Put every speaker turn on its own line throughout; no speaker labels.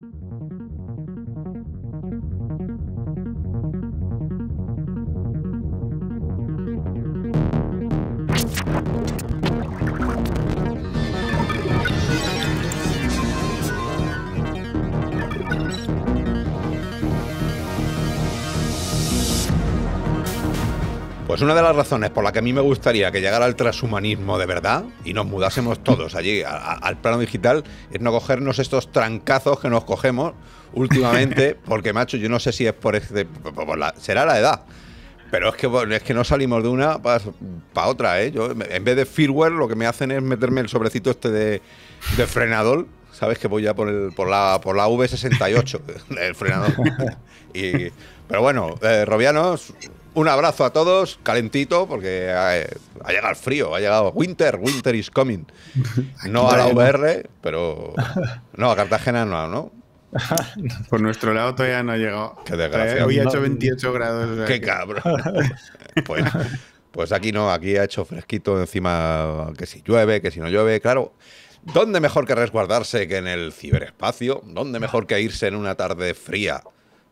Thank you.
Es pues una de las razones por la que a mí me gustaría que llegara el transhumanismo de verdad y nos mudásemos todos allí al plano digital es no cogernos estos trancazos que nos cogemos últimamente, porque macho, yo no sé si es por, este, será la edad. Pero es que, es que no salimos de una para otra, ¿eh? en vez de firmware, lo que me hacen es meterme el sobrecito este de, frenador. ¿Sabes? Que voy ya por, por, la, por la V68, el frenador. y, pero bueno, eh, Robianos, un abrazo a todos, calentito, porque ha, llegado el frío, ha llegado winter, winter is coming. No a la VR, pero... No, a Cartagena no, ¿no?
Por nuestro lado todavía no ha llegado.
Qué desgracia. Hoy ha hecho 28
grados. Qué cabrón. pues,
pues aquí no, aquí ha hecho fresquito encima, que si llueve, que si no llueve, claro. ¿Dónde mejor que resguardarse que en el ciberespacio? ¿Dónde mejor que irse en una tarde fría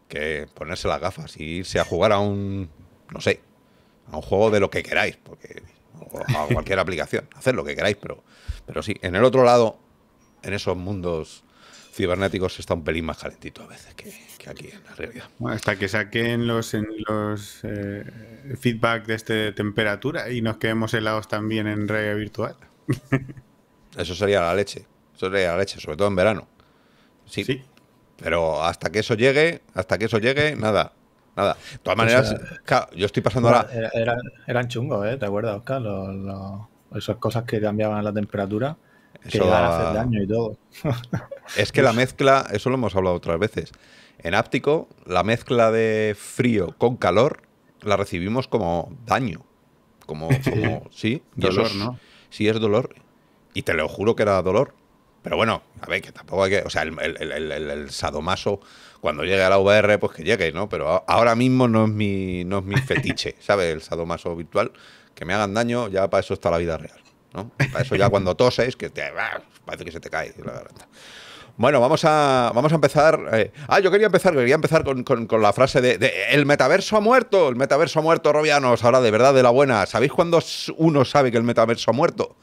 que ponerse las gafas y irse a jugar a un no sé, a un juego de lo que queráis, porque a cualquier aplicación, hacer lo que queráis, pero, pero sí, en el otro lado, en esos mundos cibernéticos está un pelín más calentito a veces que, aquí en la realidad. hasta que saquen los, en los eh,
feedback de este temperatura y nos quedemos helados también en realidad virtual.
Eso sería la leche. Eso sería la leche, sobre todo en verano. sí. Pero hasta que eso llegue, hasta que eso llegue, nada nada. De todas maneras, yo estoy pasando ahora.
eran chungos, ¿eh? ¿Te acuerdas, Oscar? esas cosas que cambiaban la temperatura,
que eso... a hacer daño y todo. es que la mezcla, eso lo hemos hablado otras veces. En áptico, la mezcla de frío con calor la recibimos como daño. Como, como sí, dolor, ¿no? Sí, es dolor. Y te lo juro que era dolor. Pero bueno, a ver, que tampoco hay que. O sea, el sadomaso cuando llegue a la VR, pues que llegue, ¿no? Pero ahora mismo no es mi, mi fetiche, ¿sabes? El sadomaso virtual. Que me hagan daño, ya para eso está la vida real, ¿no? Para eso ya cuando toses, que ah, parece que se te cae Bueno, vamos a, vamos a empezar. Eh, ah, yo quería empezar, quería empezar con, la frase de, de, El metaverso ha muerto, el metaverso ha muerto, Robianos. Ahora, de verdad, de la buena. ¿Sabéis cuándo uno sabe que el metaverso ha muerto?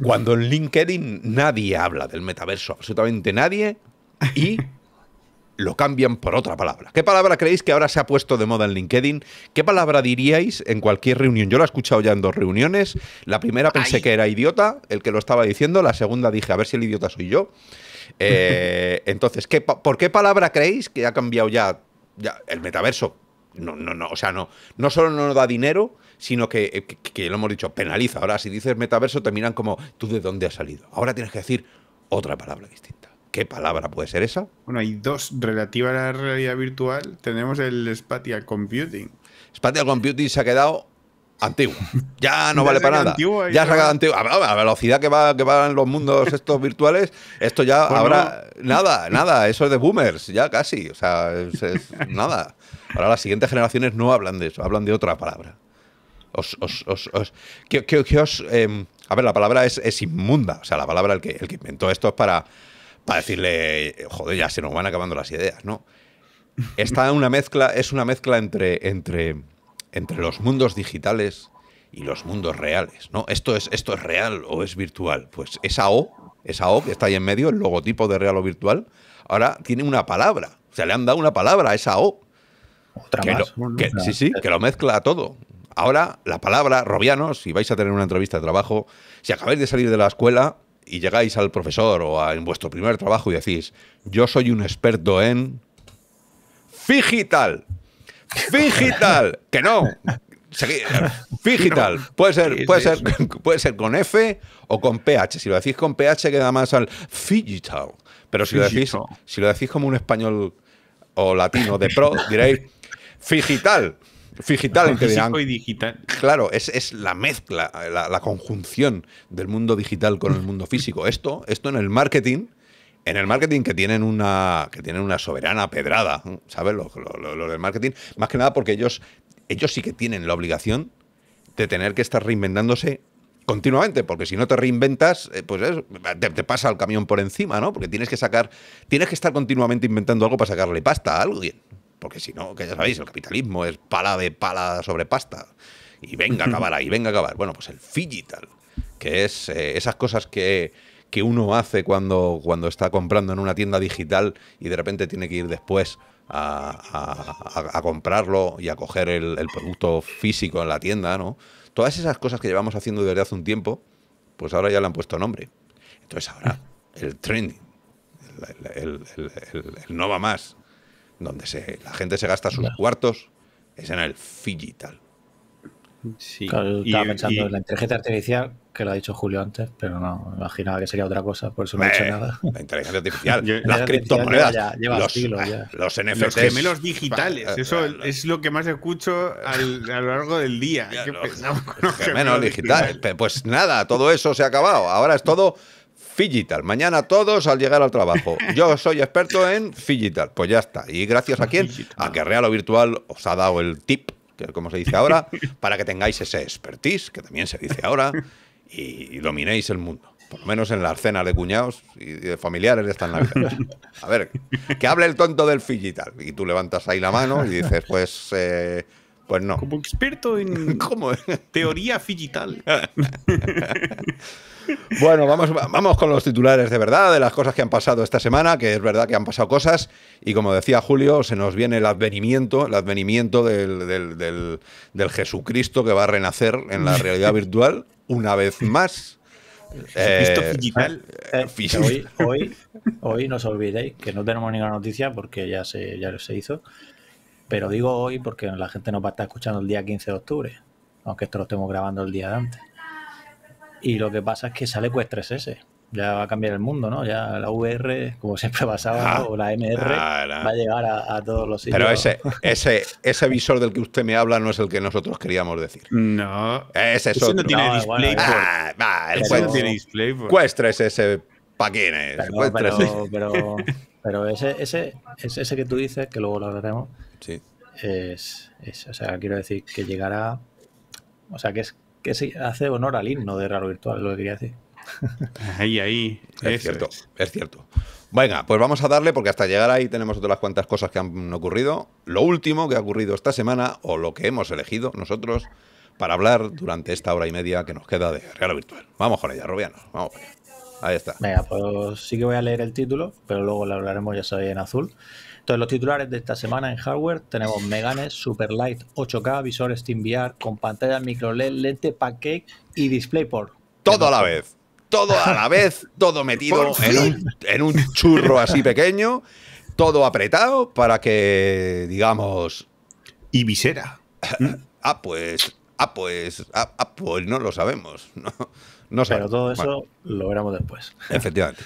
Cuando en LinkedIn nadie habla del metaverso, absolutamente nadie. Y lo cambian por otra palabra. ¿Qué palabra creéis que ahora se ha puesto de moda en LinkedIn? ¿Qué palabra diríais en cualquier reunión? Yo la he escuchado ya en dos reuniones. La primera pensé que era idiota, el que lo estaba diciendo. La segunda dije, a ver si el idiota soy yo. Eh, entonces, ¿por qué palabra creéis que ha cambiado ya, el metaverso? No, no, no, o sea, no, no solo no nos da dinero, sino eh, que, lo hemos dicho, penaliza. Ahora, si dices metaverso, te miran como, ¿tú de dónde has salido? Ahora tienes que decir otra palabra distinta. ¿Qué palabra puede ser esa? Bueno, hay dos
Relativa a la realidad virtual. Tenemos el Spatial Computing. Spatial Computing se ha
quedado antiguo. Ya no vale para nada. ya se ha quedado antiguo. A la velocidad que, van los mundos estos virtuales, esto ya pues habrá. Nada, nada. Eso es de boomers, ya casi. O sea, es, nada. Ahora las siguientes generaciones no hablan de eso, hablan de otra palabra. Os, os, em, a ver, la palabra es, inmunda. O sea, la palabra el que, el que inventó esto es para para decirle, joder, ya se nos van acabando las ideas, ¿no? Está una mezcla, es una mezcla entre, entre, entre los mundos digitales y los mundos reales, ¿no? Esto es, esto es real o es virtual. Pues esa O, esa O que está ahí en medio, el logotipo de real o virtual, ahora tiene una palabra. O sea, le han dado una palabra a esa O. Otra sí, sí, que lo mezcla todo. Ahora, la palabra, Robiano, si vais a tener una entrevista de trabajo, si acabáis de salir de la escuela, y llegáis al profesor o en vuestro primer trabajo y decís, yo soy un experto en Figital. Figital. que no. Figital. Puede ser, puede, ser, puede ser con F o con PH. Si lo decís con PH queda más al Figital. Pero si lo decís, si lo decís como un español o latino de pro, diréis Figital. Físico y digital. Claro, es, la mezcla, la, conjunción del mundo digital con el mundo físico. Esto, esto en el marketing, en el marketing que tienen una, que tienen una soberana pedrada, ¿sabes? lo del marketing, más que nada porque ellos, ellos sí que tienen la obligación de tener que estar reinventándose continuamente, porque si no te reinventas, eh, pues te, te, pasa el camión por encima, ¿no? Porque tienes que sacar, tienes que estar continuamente inventando algo para sacarle pasta a alguien. Porque si no, que ya sabéis, el capitalismo es pala de pala sobre pasta. Y venga a acabar ahí, venga a acabar. Bueno, pues el digital, que es eh, esas cosas que, que uno hace cuando, cuando está comprando en una tienda digital y de repente tiene que ir después a, a, comprarlo y a coger el, producto físico en la tienda, ¿no? Todas esas cosas que llevamos haciendo desde hace un tiempo, pues ahora ya le han puesto nombre. Entonces ahora ah. el trending, el no va más, donde se, la gente se gasta sus cuartos es en el digital. Sí. estaba pensando en la inteligencia
artificial, que lo ha dicho Julio antes, pero no, imaginaba que sería otra cosa, por eso no he dicho nada.
La inteligencia artificial, las criptomonedas, lleva, los, siglos,
los, NFTs. Los gemelos digitales, eso es lo que más escucho a lo largo del día. Los, gemelos, digitales.
Pues nada, todo eso se ha acabado. Ahora es todo Figital. Mañana todos al llegar al trabajo. Yo soy experto en Figital. Pues ya está. Y gracias a quién? A que Real Virtual os ha dado el tip, que es como se dice ahora, para que tengáis ese expertise, que también se dice ahora, y dominéis el mundo. Por lo menos en la cenas de cuñados y de familiares de estas navidades. A ver, que hable el tonto del Figital. Y tú levantas ahí la mano y dices, pues... Eh, pues no. Como experto en teoría digital. bueno, vamos, vamos con los titulares de verdad, de las cosas que han pasado esta semana, que es verdad que han pasado cosas. Y como decía Julio, se nos viene el advenimiento, el advenimiento del, Jesucristo que va a renacer en la realidad virtual una vez más. Eh, digital. Eh, eh, hoy, hoy, hoy no os olvidéis que no tenemos ninguna noticia porque
ya se, ya se hizo. Pero digo hoy porque la gente nos va a estar escuchando el día 15 de octubre, aunque esto lo estemos grabando el día de antes. Y lo que pasa es que sale Quest 3S. Ya va a cambiar el mundo, ¿no? Ya la VR, como siempre pasaba, ah, o la MR, ah, va a llegar a, todos los sitios. Pero ese,
ese, ese visor del que usted me habla no es el que nosotros queríamos decir. No. Ese es tiene display. el Quest, 3S, ¿para quién es? Pero, Pero, ese, ese
que tú dices, que luego lo hablaremos Sí. Es, o sea, quiero decir que llegará.
O sea, que, es, que se hace honor al himno de Raro Virtual, lo que quería decir. Ahí, ahí. Es cierto, es. cierto. Venga, pues vamos a darle porque hasta llegar ahí tenemos otras cuantas cosas que han ocurrido. Lo último que ha ocurrido esta semana, o lo que hemos elegido nosotros para hablar durante esta hora y media que nos queda de Raro Virtual. Vamos con ella, Robiano Vamos Ahí está. Venga, pues sí que voy a leer el título, pero luego lo hablaremos, ya sabéis, en azul
los titulares de esta semana en hardware tenemos Meganes, Superlight 8K, visor SteamVR con pantalla micro LED, lente pancake y DisplayPort.
Todo a la vez, todo a la vez, todo metido en un, churro así pequeño, todo apretado para que, digamos... Y visera. ah, pues Ah, pues, ah, ah, pues no lo sabemos. No, no Pero todo eso lo veremos después. Efectivamente.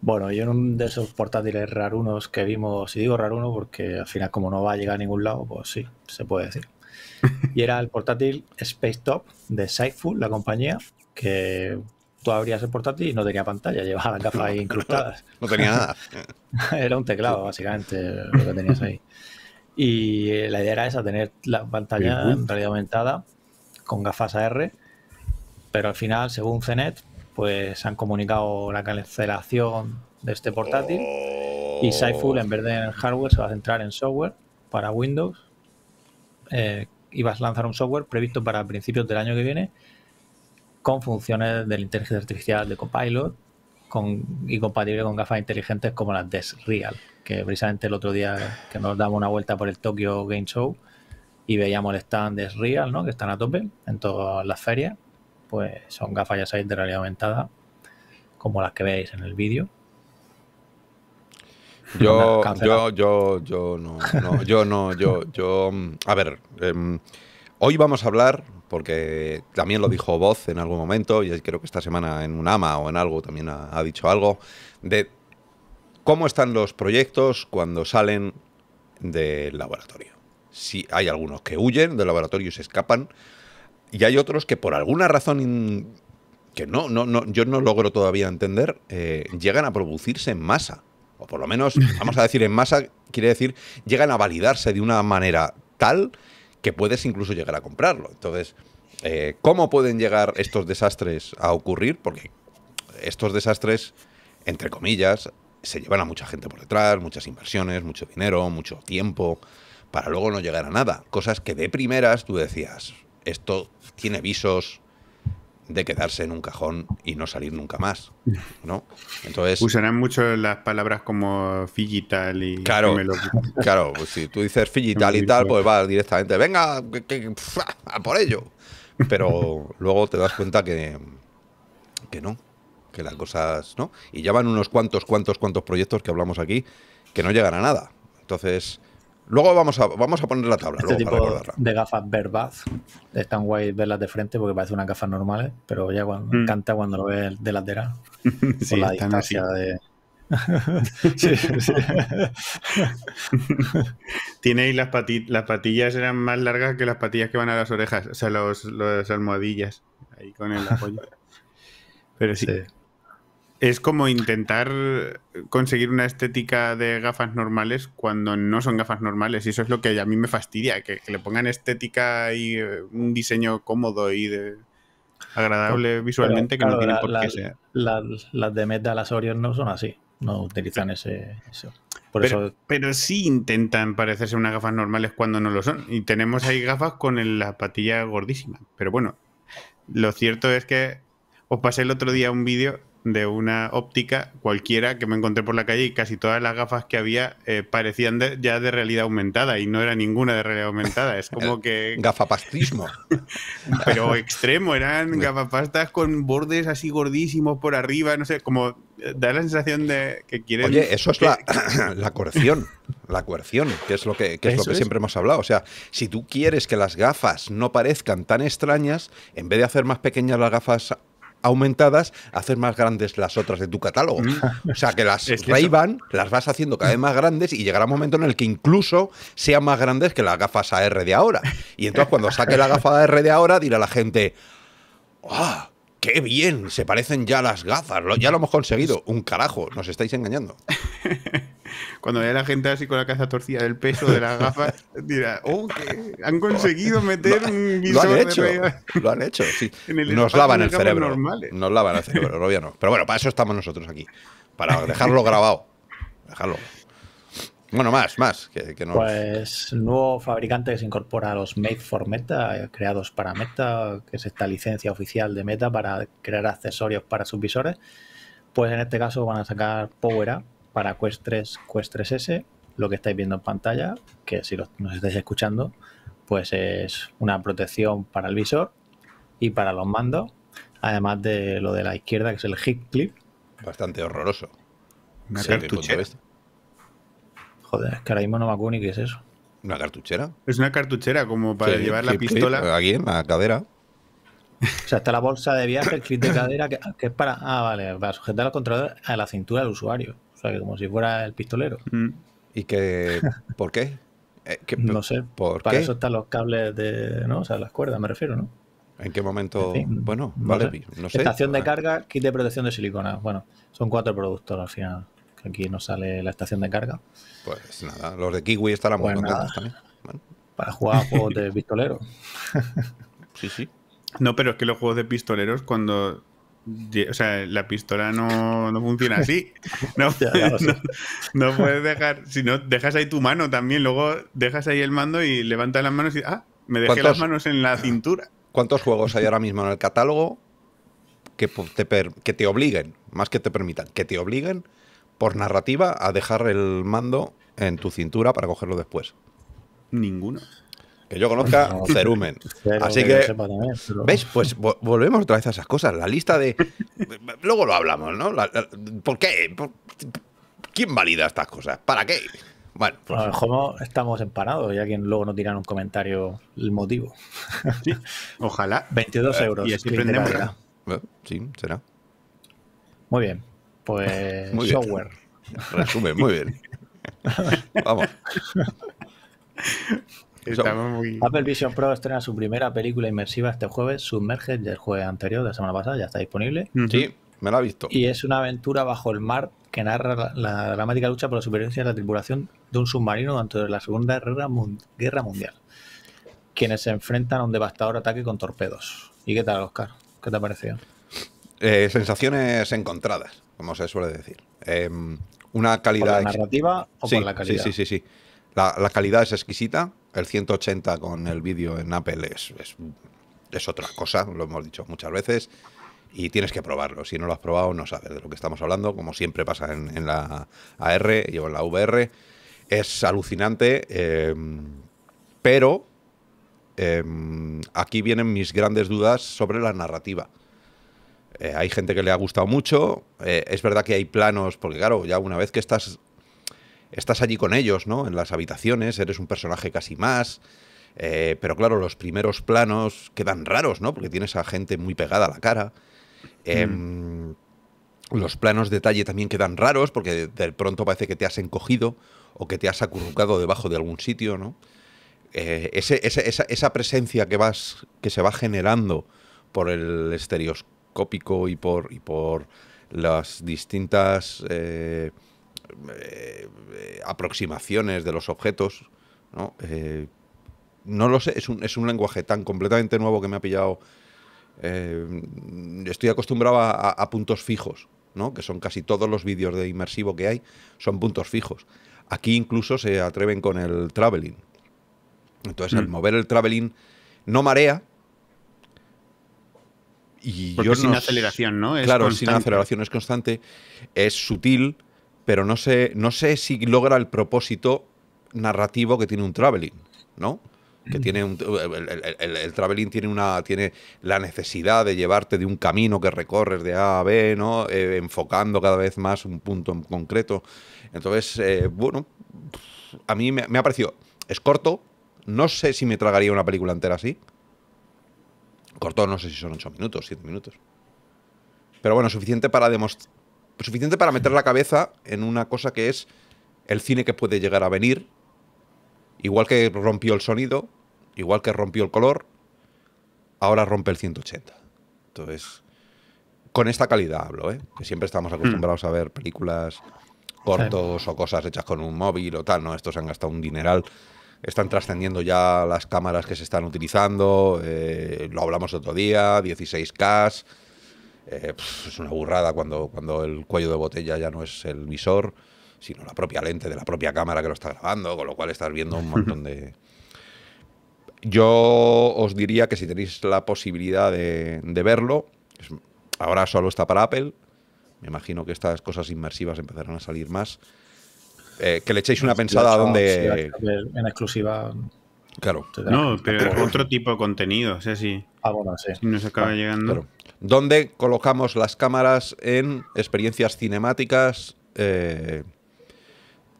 Bueno, yo en un de esos portátiles rarunos que vimos, y digo raruno porque al final como no va a llegar a ningún lado, pues sí, se puede decir. Y era el portátil Space Top de Sightful, la compañía, que tú abrías el portátil y no tenía pantalla, llevaba las gafas ahí incrustadas. No tenía nada. era un teclado, básicamente, lo que tenías ahí. Y eh, la idea era esa, tener la pantalla en realidad aumentada con gafas AR, pero al final, según CENET, pues han comunicado la cancelación de este portátil y oh. saiful en vez de en hardware se va a centrar en software para Windows. Eh, y vas a lanzar un software previsto para principios del año que viene con funciones de la inteligencia artificial de Copilot con, y compatible con gafas inteligentes como las de Real, que precisamente el otro día que nos damos una vuelta por el Tokyo Game Show y veíamos el stand de Real, ¿no? que están a tope en todas las ferias pues son gafas ya de realidad aumentada,
como las que veis en el vídeo. Yo, yo, yo, yo no, yo no, yo, yo, a ver, em, hoy vamos a hablar, porque también lo dijo Voz en algún momento, y creo que esta semana en un AMA o en algo también ha dicho algo, de cómo están los proyectos cuando salen del laboratorio. Si hay algunos que huyen del laboratorio y se escapan, y hay otros que por alguna razón que no, no, no yo no logro todavía entender, eh, llegan a producirse en masa. O por lo menos, vamos a decir en masa, quiere decir, llegan a validarse de una manera tal que puedes incluso llegar a comprarlo. Entonces, eh, ¿cómo pueden llegar estos desastres a ocurrir? Porque estos desastres, entre comillas, se llevan a mucha gente por detrás, muchas inversiones, mucho dinero, mucho tiempo, para luego no llegar a nada. Cosas que de primeras tú decías, esto tiene visos de quedarse en un cajón y no salir nunca más, ¿no? Entonces usarán mucho las palabras como digital y claro, claro. Pues si tú dices digital y tal, pues va directamente, venga, por ello. Pero luego te das cuenta que que no, que las cosas no. Y ya van unos cuantos, cuantos, cuantos proyectos que hablamos aquí que no llegan a nada. Entonces Luego vamos a, vamos a poner la tabla. Este tipo
de gafas verbaz. tan guay verlas de frente porque parece unas gafas normales, pero ya me mm. encanta cuando lo ves de
lateral. con la distancia
de. sí, sí.
Tiene las, las patillas eran más largas que las patillas que van a las orejas, o sea, las los almohadillas, ahí con el apoyo. Pero sí. Es como intentar conseguir una estética de gafas normales cuando no son gafas normales. Y eso es lo que a mí me fastidia, que, le pongan estética y eh, un diseño cómodo y de, agradable visualmente que no por qué
las de Meta, las no son así. No utilizan ese,
Por pero, eso... pero sí intentan parecerse unas gafas normales cuando no lo son. Y tenemos ahí gafas con la patilla gordísima. Pero bueno, lo cierto es que os pasé el otro día un vídeo de una óptica cualquiera que me encontré por la calle y casi todas las gafas que había eh, parecían ya de realidad aumentada y no era ninguna de realidad aumentada. Es como que... Gafapastismo. Pero extremo, eran gafapastas con bordes así gordísimos por arriba, no sé, como eh, da la sensación de que quieren... Oye, eso es la, la, coerción,
la coerción, que es lo que, siempre hemos hablado. O sea, si tú quieres que las gafas no parezcan tan extrañas, en vez de hacer más pequeñas las gafas aumentadas, haces más grandes las otras de tu catálogo. Mm. O sea, que las ray las vas haciendo cada vez más grandes y llegará un momento en el que incluso sean más grandes que las gafas AR de ahora. Y entonces cuando saque la gafa AR de ahora dirá la gente, ¡ah! ¡Qué bien! Se parecen ya las gafas. Ya lo hemos conseguido. Un carajo, nos estáis engañando. Cuando vea la gente
así con la cabeza torcida del peso de las gafas, dirá, oh, han conseguido meter un
visor lo han hecho, Lo han hecho, sí. Nos lavan el cerebro. Nos lavan el cerebro, obvio no. Pero bueno, para eso estamos nosotros aquí. Para dejarlo grabado. Dejarlo. Bueno, más, más. Que, que
Pues nuevo fabricante que se incorpora a los Made for Meta, eh, creados para Meta, que es esta licencia oficial de Meta para crear accesorios para sus visores. Pues en este caso van a sacar Power Up, para Quest 3, Quest 3S, lo que estáis viendo en pantalla, que si nos estáis escuchando, pues es una protección para el visor y para los mandos, además de lo de la izquierda, que es el hip clip.
Bastante horroroso. Una cartuchera.
Joder, es que ahora mismo no me acuerdo qué es eso.
¿Una cartuchera?
Es una cartuchera como para llevar la pistola. aquí en
la cadera.
O sea, está la bolsa de viaje, el clip de cadera, que, es para. Ah, vale, para sujetar al controlador a la cintura del usuario. O sea, que como si fuera el pistolero. Mm. ¿Y que ¿Por qué? Eh, no sé. ¿por para eso están los cables de. ¿no? O sea, las cuerdas, me refiero, ¿no? ¿En qué momento? bueno, vale, Estación de ah. carga, kit de protección de silicona. Bueno, son cuatro productos al final. aquí no sale la estación de carga. Pues
nada, los de Kiwi estarán muy pues contentos también. Para jugar a juegos de pistolero. sí, sí. No, pero es que los juegos de pistoleros, cuando o sea, la pistola no, funciona así. No, puedes dejar. Si no, dejas ahí tu mano también. Luego dejas ahí el mando y levantas las manos y. Ah,
me dejé las manos en la cintura. ¿Cuántos juegos hay ahora mismo en el catálogo que te, que te obliguen, más que te permitan, que te obliguen por narrativa a dejar el mando en tu cintura para cogerlo después? Ninguno. Que yo conozca Cerumen. Así que, ¿veis? Pues volvemos otra vez a esas cosas. La lista de... Luego lo hablamos, ¿no? ¿Por qué? ¿Quién valida estas cosas? ¿Para qué? Bueno,
pues... A mejor estamos emparados ya quien luego nos dirá en un comentario el motivo. ojalá. 22 ah, euros. sí, será. Muy bien. Pues muy software. Resumen, muy bien. Vamos. Apple Vision Pro estrena su primera película inmersiva este jueves, Submerge, del jueves anterior, de la semana pasada, ya está disponible. Sí, me la ha visto. Y es una aventura bajo el mar que narra la, dramática lucha por la supervivencia de la tripulación de un submarino durante la Segunda Guerra, Mundial, quienes se enfrentan a un devastador ataque con torpedos. ¿Y qué tal, Oscar? ¿Qué te ha parecido?
Eh, sensaciones encontradas, como se suele decir. Em, una calidad. ¿Por la narrativa o sí, la calidad? Sí, sí, sí. sí. la calidad es exquisita, el 180 con el vídeo en Apple es, es, otra cosa, lo hemos dicho muchas veces, y tienes que probarlo. Si no lo has probado, no sabes de lo que estamos hablando, como siempre pasa en, la AR y en la VR. Es alucinante, em, pero em, aquí vienen mis grandes dudas sobre la narrativa. Eh, hay gente que le ha gustado mucho. Eh, es verdad que hay planos, porque claro, ya una vez que estás estás allí con ellos, ¿no? En las habitaciones, eres un personaje casi más. Eh, pero claro, los primeros planos quedan raros, ¿no? Porque tienes a gente muy pegada a la cara. Em, los planos detalle también quedan raros porque de pronto parece que te has encogido o que te has acurrucado debajo de algún sitio, ¿no? Eh, esa, presencia que, vas, que se va generando por el estereoscópico y por, y por las distintas eh, eh, eh, aproximaciones de los objetos, ¿no? Eh, lo sé, es un, lenguaje tan completamente nuevo que me ha pillado. estoy acostumbrado a, puntos fijos, que son casi todos los vídeos de inmersivo que hay, son puntos fijos. Aquí incluso se atreven con el traveling. Entonces, al el mm. mover el traveling no marea. Y yo sin aceleración, ¿no? claro, sin aceleración es constante, es sutil pero no sé, no sé si logra el propósito narrativo que tiene un traveling, ¿no? que mm. tiene un, eh, el, el, traveling tiene una tiene la necesidad de llevarte de un camino que recorres de A a B no eh, enfocando cada vez más un punto en concreto entonces eh, bueno a mí me, ha parecido es corto no sé si me tragaría una película entera así corto no sé si son ocho minutos siete minutos pero bueno suficiente para demostrar suficiente para meter la cabeza en una cosa que es el cine que puede llegar a venir. Igual que rompió el sonido, igual que rompió el color, ahora rompe el 180. Entonces, con esta calidad hablo, ¿eh? que siempre estamos hmm. acostumbrados a ver películas cortos o cosas hechas con un móvil o tal, ¿no? Estos han gastado un dineral. Están trascendiendo ya las cámaras que se están utilizando, eh, lo hablamos otro día, 16K, eh, es una burrada cuando, cuando el cuello de botella ya no es el visor, sino la propia lente de la propia cámara que lo está grabando, con lo cual estás viendo un montón de... Yo os diría que si tenéis la posibilidad de, verlo, ahora solo está para Apple, me imagino que estas cosas inmersivas empezarán a salir más, eh, que le echéis una pensada a donde...
En exclusiva...
Claro. No, pero otro tipo de contenido, sí sí. Ah, bueno, sí. nos acaba ah, llegando. ¿Dónde colocamos las cámaras en experiencias cinemáticas eh,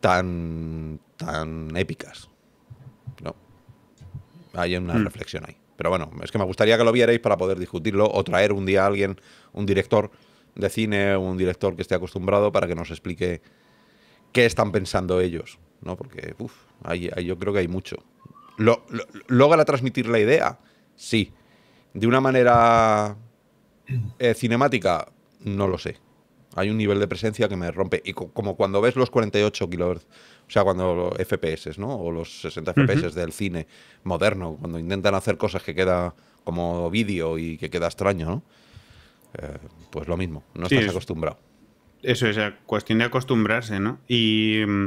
tan, tan épicas? ¿No? Hay una hmm. reflexión ahí. Pero bueno, es que me gustaría que lo vierais para poder discutirlo o traer un día a alguien, un director de cine, un director que esté acostumbrado para que nos explique qué están pensando ellos, ¿no? Porque uff, ahí, yo creo que hay mucho. Lo, lo, ¿Logra transmitir la idea? Sí. De una manera eh, cinemática, no lo sé. Hay un nivel de presencia que me rompe. Y como cuando ves los 48 kilohertz, o sea, cuando los FPS, ¿no? O los 60 FPS del cine moderno, cuando intentan hacer cosas que queda como vídeo y que queda extraño, ¿no? Eh, pues lo mismo, no estás acostumbrado.
Eso es cuestión de acostumbrarse, ¿no? Y mm,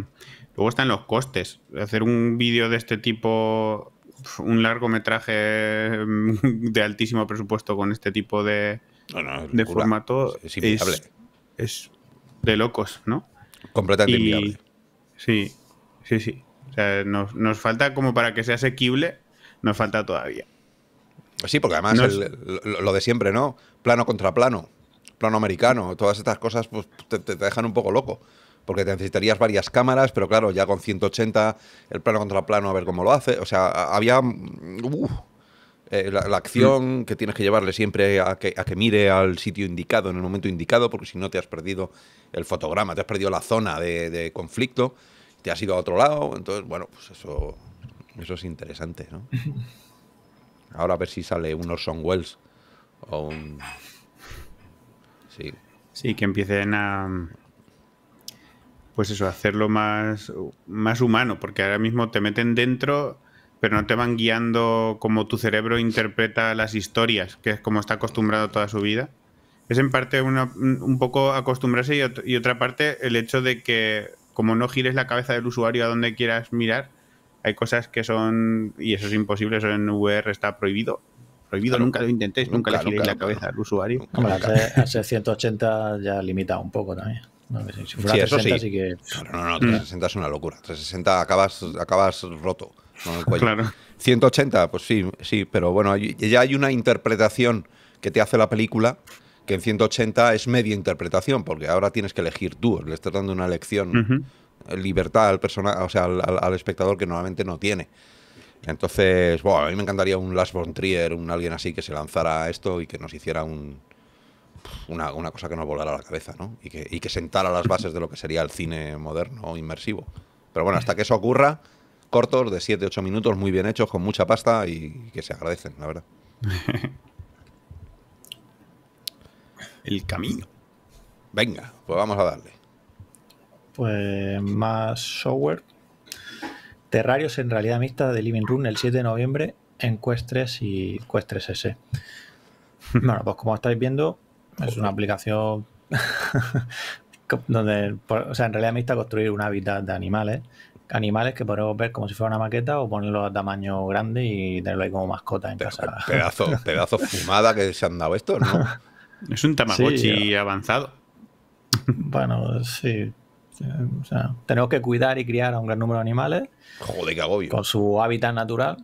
luego están los costes. Hacer un vídeo de este tipo un largometraje mm, de altísimo presupuesto con este tipo de, formato es, es, es, de locos, ¿no? Completamente inviable. Sí, sí, sí. O sea, nos, falta como para que sea asequible, nos falta todavía.
Sí, porque además lo, de siempre, ¿no? Plano contra plano, plano americano, todas estas cosas pues, te dejan un poco loco porque te necesitarías varias cámaras, pero claro, ya con 180, el plano contra plano, a ver cómo lo hace. O sea, había... Mm, uh, eh, la, acción mm. que tienes que llevarle siempre a que, a que, mire al sitio indicado, en el momento indicado, porque si no te has perdido el fotograma, te has perdido la zona de, conflicto, te has ido a otro lado. Entonces, bueno, pues eso, eso es interesante, ¿no? Ahora a ver si sale un Orson Welles o un... Sí. Sí,
que empiecen a, pues eso, hacerlo más, más humano, porque ahora mismo te meten dentro, pero no te van guiando como tu cerebro interpreta las historias, que es como está acostumbrado toda su vida. Es en parte un poco acostumbrarse y, otra parte el hecho de que como no gires la cabeza del usuario a donde quieras mirar, hay cosas que son, y eso es imposible, eso en VR está prohibido,
prohibido, nunca lo intentéis, nunca, le la cabeza del al usuario.
Hacer 180 ya
limita un poco también sí, 360, eso sí. no, no, 360 mm. es una locura. 360 acabas, acabas roto. cuello. 180, pues sí, sí, pero bueno, ya hay una interpretación que te hace la película que en 180 es media interpretación, porque ahora tienes que elegir tú, le estás dando una elección, eh, libertad al, o sea, al, espectador que normalmente no tiene. Entonces, a mí me encantaría un Lars von Trier, un alguien así que se lanzara a esto y que nos hiciera un, una, cosa que nos volara a la cabeza, ¿no? Y que, y que sentara las bases de lo que sería el cine moderno o inmersivo. Pero bueno, hasta que eso ocurra, cortos de 7-8 minutos, muy bien hechos, con mucha pasta y que se agradecen, la verdad. El camino. Venga, pues vamos a darle.
Pues más software. Terrarios en realidad mixta de Living Room el 7 de noviembre en Quest 3 y Quest 3S. Bueno, pues como estáis viendo, es una aplicación donde, o sea, en realidad me está construir un hábitat de animales, animales que podemos ver como si fuera una maqueta o ponerlo a tamaño grande y tenerlo ahí como mascota en casa. Pedazo, pedazo
fumada que se han dado esto, ¿no? Es un Tamagotchi avanzado.
Bueno, sí. O sea, tenemos que cuidar y criar a un gran número de animales. Joder, qué agobio. Con su hábitat natural.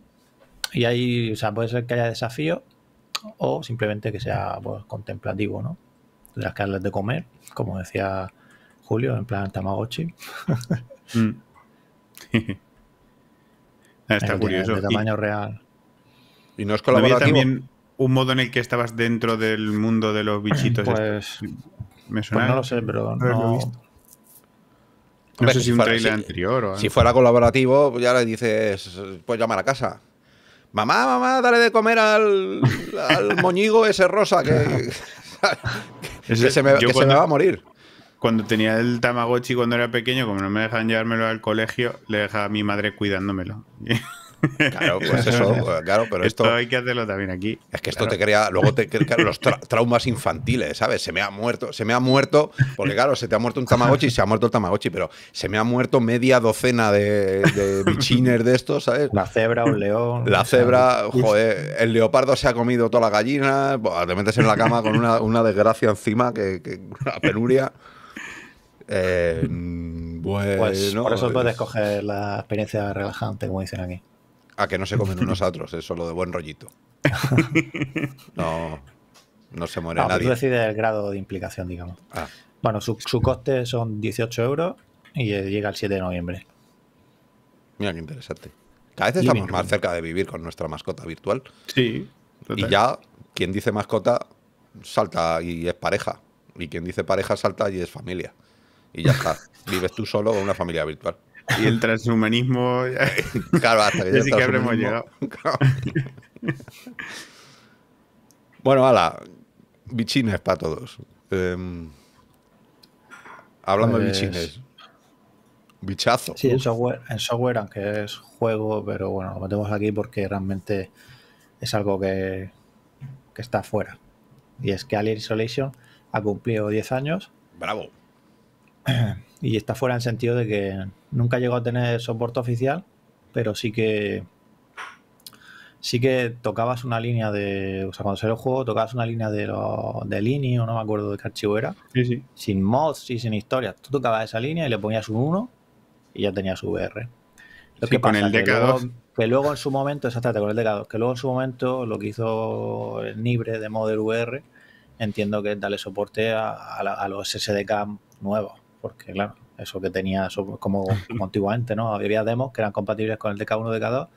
Y ahí, o sea, puede ser que haya desafíos o simplemente que sea pues, contemplativo, ¿no? Tendrás que darles de comer, como decía Julio, en plan Tamagotchi.
Mm. Ah, está curioso. De tamaño real. Y no es colaborativo. también
un modo en el que estabas dentro del mundo de los bichitos. Pues, Me pues suena no lo sé, pero no... No sé si, un trailer anterior. si fuera
colaborativo, ya le dices, pues llamar a casa mamá, mamá, dale de comer al, moñigo ese rosa que, se, me, se, me, va a
morir. Cuando tenía el Tamagotchi cuando era pequeño, como no me dejaban llevármelo al colegio, le dejaba
a mi madre cuidándomelo. Claro, pues eso, pues, claro, pero esto, hay que hacerlo también aquí. Es que esto te crea, luego te crea los traumas infantiles, ¿sabes? Se me ha muerto, se me ha muerto, porque claro, se te ha muerto un Tamagotchi y se ha muerto el Tamagotchi, pero se me ha muerto media docena de, de bichines de estos, ¿sabes? La cebra, un león. La cebra, joder, el leopardo se ha comido toda la gallina, te metes en la cama con una, desgracia encima, que, que una penuria. Eh, pues, por eso puedes
coger la experiencia relajante, como dicen aquí
a que no se comen unos a otros, es solo de buen rollito. no, no se muere nadie. Tú
decides el grado de implicación, digamos. Ah. Bueno, su, coste son 18 euros y eh, llega el 7 de noviembre.
Mira qué interesante. Cada vez estamos más cerca de vivir con nuestra mascota virtual. Sí. Y ya, quien dice mascota, salta y es pareja. Y quien dice pareja, salta y es familia. Y ya está. Vives tú solo o una familia virtual y el transhumanismo. claro, ya sí que habremos llegado. bueno, ala, bichines para todos. Em, hablando de pues, bichines. Bichazo. Sí, en software, en
software, aunque es juego, pero bueno, lo metemos aquí porque realmente es algo que, está fuera. Y es que Alien Isolation ha cumplido 10 años. Bravo. Y está fuera en el sentido de que Nunca llegó a tener soporte oficial, pero sí que sí que tocabas una línea de. O sea, cuando salió el juego, tocabas una línea de los de Lini o no me acuerdo de qué archivo era. Sí, sí. Sin mods y sin historias. Tú tocabas esa línea y le ponías un 1 y ya tenías VR. Lo que con el que luego, que luego en su momento, exactamente, con el DK2, que luego en su momento lo que hizo el Nibre de Model VR, entiendo que es darle soporte a, a los SDK nuevos, porque claro, eso que tenía como, antiguamente, ¿no? Había demos que eran compatibles con el DK1 de DK2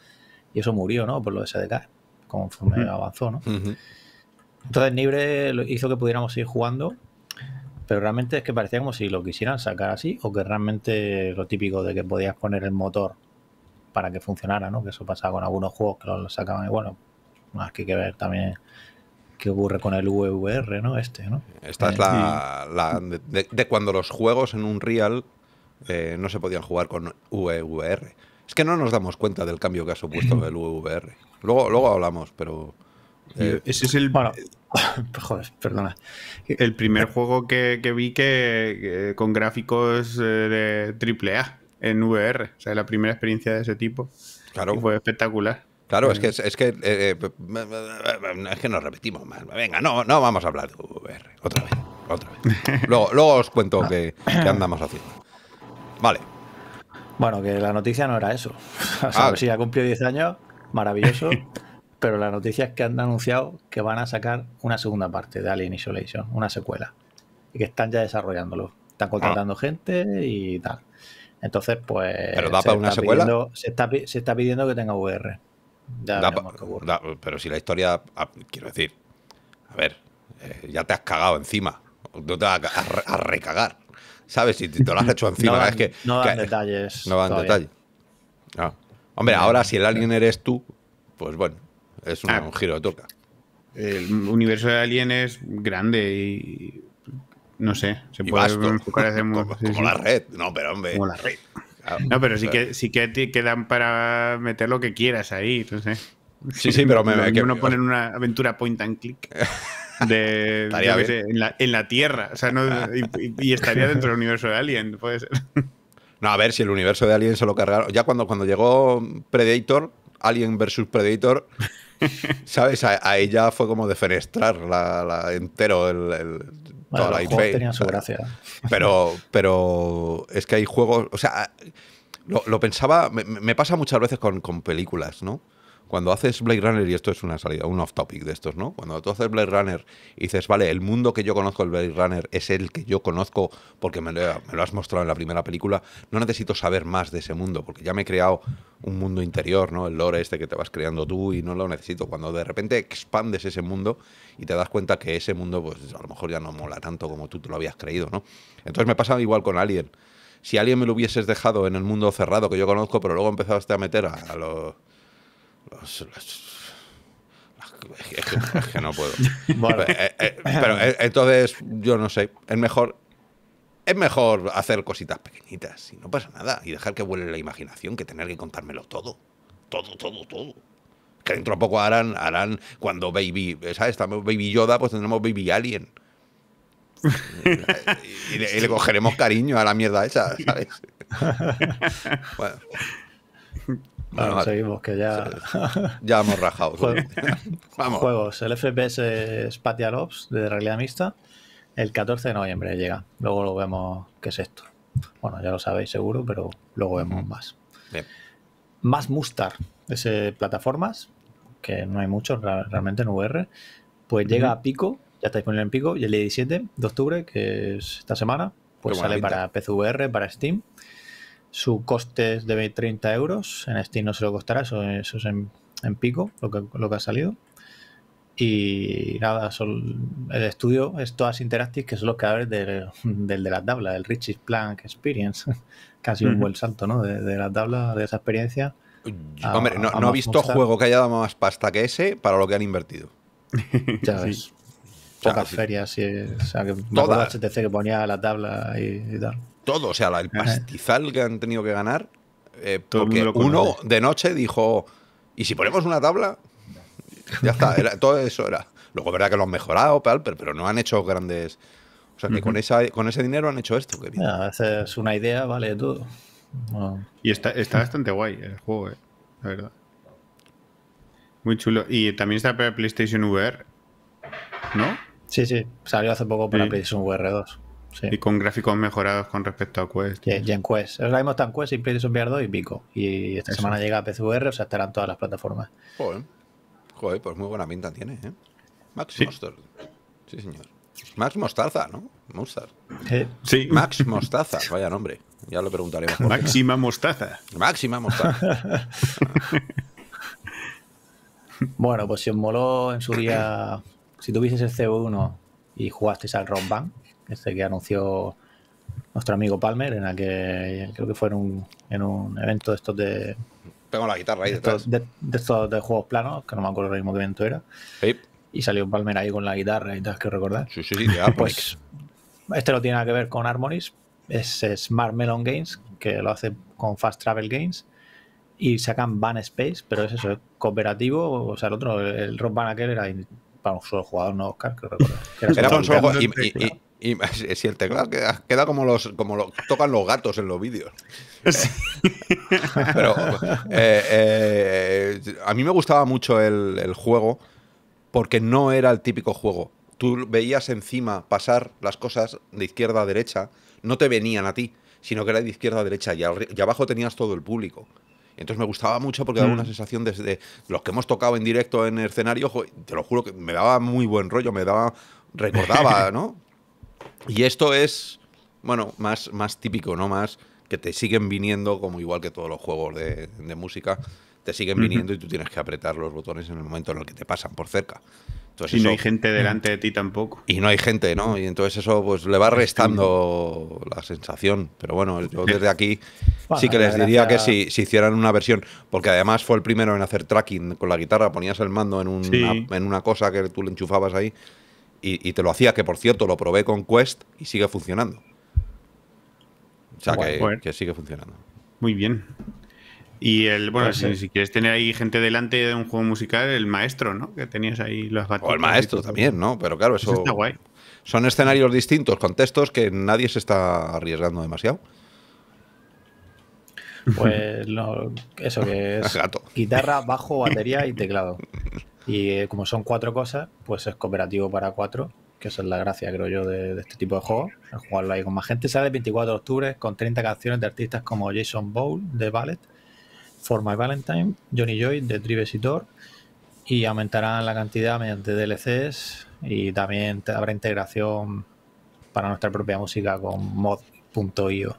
y eso murió, ¿no? Por lo de SDK, conforme avanzó, ¿no? Entonces Nibre hizo que pudiéramos seguir jugando, pero realmente es que parecía como si lo quisieran sacar así o que realmente lo típico de que podías poner el motor para que funcionara, ¿no? Que eso pasaba con algunos juegos que lo sacaban y bueno, más que que ver también qué ocurre con el VVR, ¿no? Este, ¿no? Esta es eh, la,
de, cuando los juegos en un real eh, no se podían jugar con VVR. Es que no nos damos cuenta del cambio que ha supuesto el VVR. Luego, luego hablamos, pero... Eh, ese es el... Bueno, pues, joder, perdona. El primer juego que, vi
que, con gráficos de AAA en VR. O sea, la primera experiencia de ese
tipo. Claro.
fue espectacular. Claro, es que,
es, que, eh, eh, eh, es que nos repetimos más. Venga, no, no vamos a hablar de VR. Otra vez,
otra vez.
Luego, os cuento qué, andamos haciendo. Vale.
Bueno, que la noticia no era eso. O sea, ah. Si ya cumplió 10 años, maravilloso. pero la noticia es que han anunciado que van a sacar una segunda parte de Alien Isolation, una secuela. Y que están ya desarrollándolo. Están ah. contratando gente y tal. Entonces, pues. ¿Pero da para una secuela? se, está, se está pidiendo que tenga VR
pero si la historia, quiero decir, a ver, eh, ya te has cagado encima, no te vas a, recagar, ¿sabes? Si te, lo has hecho encima, no es que... No detalles. No van detalles. Ah. Hombre, ahora si el alien eres tú, pues bueno, es ah. un, giro de toca.
El universo de Alien es grande y no sé, se puede como, como la red, no, pero hombre. Como la red. Ah, no, pero sí que, que te quedan para meter lo que quieras ahí, entonces. Sí, sí, pero me, uno una aventura point and click. De, en, la, Tierra. O sea, no, y, estaría dentro del universo de Alien, puede ser.
No, a ver si el universo de Alien se lo cargaron. Ya cuando, cuando llegó Predator, Alien versus Predator, ¿Sabes? A, ella fue como defenestrar la, entero el, el toda la IP. Tenía su gracia. Pero, pero es que hay juegos. O sea, lo, pensaba. Me, pasa muchas veces con películas, ¿no? cuando haces Blade Runner, y esto es una salida, un off-topic de estos, ¿no? Cuando tú haces Blade Runner y dices, vale, el mundo que yo conozco, el Blade Runner, es el que yo conozco porque me lo, has mostrado en la primera película, no necesito saber más de ese mundo, porque ya me he creado un mundo interior, ¿no? El lore este que te vas creando tú y no lo necesito. Cuando de repente expandes ese mundo y te das cuenta que ese mundo, pues a lo mejor ya no mola tanto como tú te lo habías creído, ¿no? Entonces me pasa igual con alguien. Si alguien me lo hubieses dejado en el mundo cerrado que yo conozco, pero luego empezaste a meter a los es, que, no puedo. Eh, eh, eh, pero entonces, yo no sé. Es mejor. Es mejor hacer cositas pequeñitas y no pasa nada. Y dejar que vuele la imaginación que tener que contármelo todo. Todo, todo, todo. Que dentro de poco harán, harán cuando Baby, ¿sabes? Estamos Baby Yoda, pues tendremos Baby Alien. y, le, cogeremos cariño a la mierda esa, ¿sabes? bueno. Bueno, seguimos, que ya. Ya hemos rajado. Juegos. Juegos.
El FPS Spatial Ops de realidad mixta. El 14 de noviembre llega. Luego lo vemos qué es esto. Bueno, ya lo sabéis seguro, pero luego vemos más. Bien. Más mustar ese plataformas, que no hay muchos realmente en VR, pues llega a Pico, ya está disponible en Pico, y el 17 de octubre, que es esta semana, pues sale para PCVR, para Steam. Su coste es de 30 euros. En Steam no se lo costará, eso, es en, pico, lo que, lo que ha salido. Y nada, son, el estudio es Todas Interactive, que son los cadáveres del, del de la tabla, el Richie's Plank Experience. Casi un buen salto, ¿no? De, la tabla, de esa experiencia. Hombre, no, he visto juego que
haya dado más pasta que ese para lo que han invertido. Ya ves. Pocas ferias, O sea, que HTC que ponía la tabla y, y tal todo, o sea, el pastizal que han tenido que ganar, eh, porque uno de noche dijo, ¿y si ponemos una tabla? Ya está, todo eso era. Luego, verdad que lo han mejorado, pero no han hecho grandes... O sea, que con, esa, con ese dinero han hecho esto. Que bien es una idea, vale, todo. Y está, bastante
guay el juego, eh, la verdad. Muy chulo. Y también está para PlayStation VR, ¿no? Sí, sí, salió hace poco para PlayStation VR 2. Y
con gráficos mejorados con respecto a Quest. Y, en Quest. Ahora mismo están Quest, PlayStation VR 2 y Pico. Y
esta semana llega a PCVR, o sea, estarán todas las plataformas. Joder. pues muy buena pinta tiene, ¿eh? Max sí. Sí, señor. Max Mostaza, ¿no? Mostar Sí. Max Mostaza, vaya nombre. Ya lo preguntaremos. Máxima Mostaza. Máxima Mostaza. bueno, pues si os moló en su
día, si tuvieses el C 1 y jugasteis al Ronban este que anunció nuestro amigo Palmer, en el que creo que fue en un, evento de estos de. Tengo la guitarra ahí de de, estos de juegos planos, que no me acuerdo el mismo evento era. Y salió Palmer ahí con la guitarra y tal, que recordar. Sí, sí, sí, pues, Este lo tiene que ver con Harmonix, es Smart Melon Games, que lo hace con Fast Travel Games. Y sacan Van Space, pero es eso, es cooperativo. O sea, el otro, el Rock Van era
para un solo jugador, no Oscar, que era, un solo y, y si el teclado queda, como los como lo, tocan los gatos en los vídeos. Pero eh, eh, a mí me gustaba mucho el, juego porque no era el típico juego. Tú veías encima pasar las cosas de izquierda a derecha, no te venían a ti, sino que era de izquierda a derecha y, abajo tenías todo el público. Entonces me gustaba mucho porque daba mm. una sensación desde de los que hemos tocado en directo en el escenario, te lo juro que me daba muy buen rollo, me daba recordaba, ¿no? Y esto es, bueno, más, más típico, ¿no? Más que te siguen viniendo, como igual que todos los juegos de, música, te siguen viniendo y tú tienes que apretar los botones en el momento en el que te pasan por cerca. y no hay gente delante de ti tampoco. Y no hay gente, ¿no? Y entonces eso pues le va restando la sensación. Pero bueno, yo desde aquí sí que les diría que si, si, hicieran una versión, porque además fue el primero en hacer tracking con la guitarra, ponías el mando en en una cosa que tú le enchufabas ahí y, te lo hacía, que por cierto lo probé con Quest y sigue funcionando. O sea, que, sigue funcionando.
Muy bien. Y el, bueno, pues, eh, si, quieres tener ahí gente delante de un juego musical, el maestro, ¿no? Que tenías ahí los
batallas. O el maestro también, ¿no? Pero claro, eso, son escenarios distintos, contextos que nadie se está arriesgando demasiado. Pues
eso que es. Guitarra, bajo, batería y teclado. Y eh, como son cuatro cosas, pues es cooperativo para cuatro, que esa es la gracia, creo yo, de, este tipo de juegos, jugarlo ahí con más gente. Sale el 24 de octubre con 30 canciones de artistas como Jason Bowl de Ballet, For My Valentine, Johnny Joy de Tribes y Door. y aumentarán la cantidad mediante DLCs y también habrá integración para nuestra propia música con mod.io.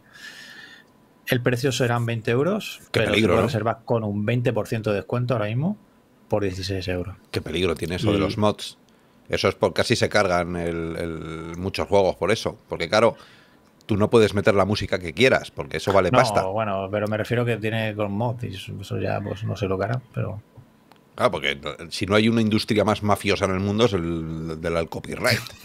El precio serán 20 euros, pero peligro, se con un 20% de descuento ahora mismo por 16 euros.
Qué peligro tiene eso de los mods. Eso es por casi se cargan el, muchos juegos por eso. Porque claro, tú no puedes meter la música que quieras, porque eso vale pasta.
Bueno, pero me refiero que tiene con mods y eso ya pues no sé lo hará, pero.
Claro, ah, porque si no hay una industria más mafiosa en el mundo es el del copyright.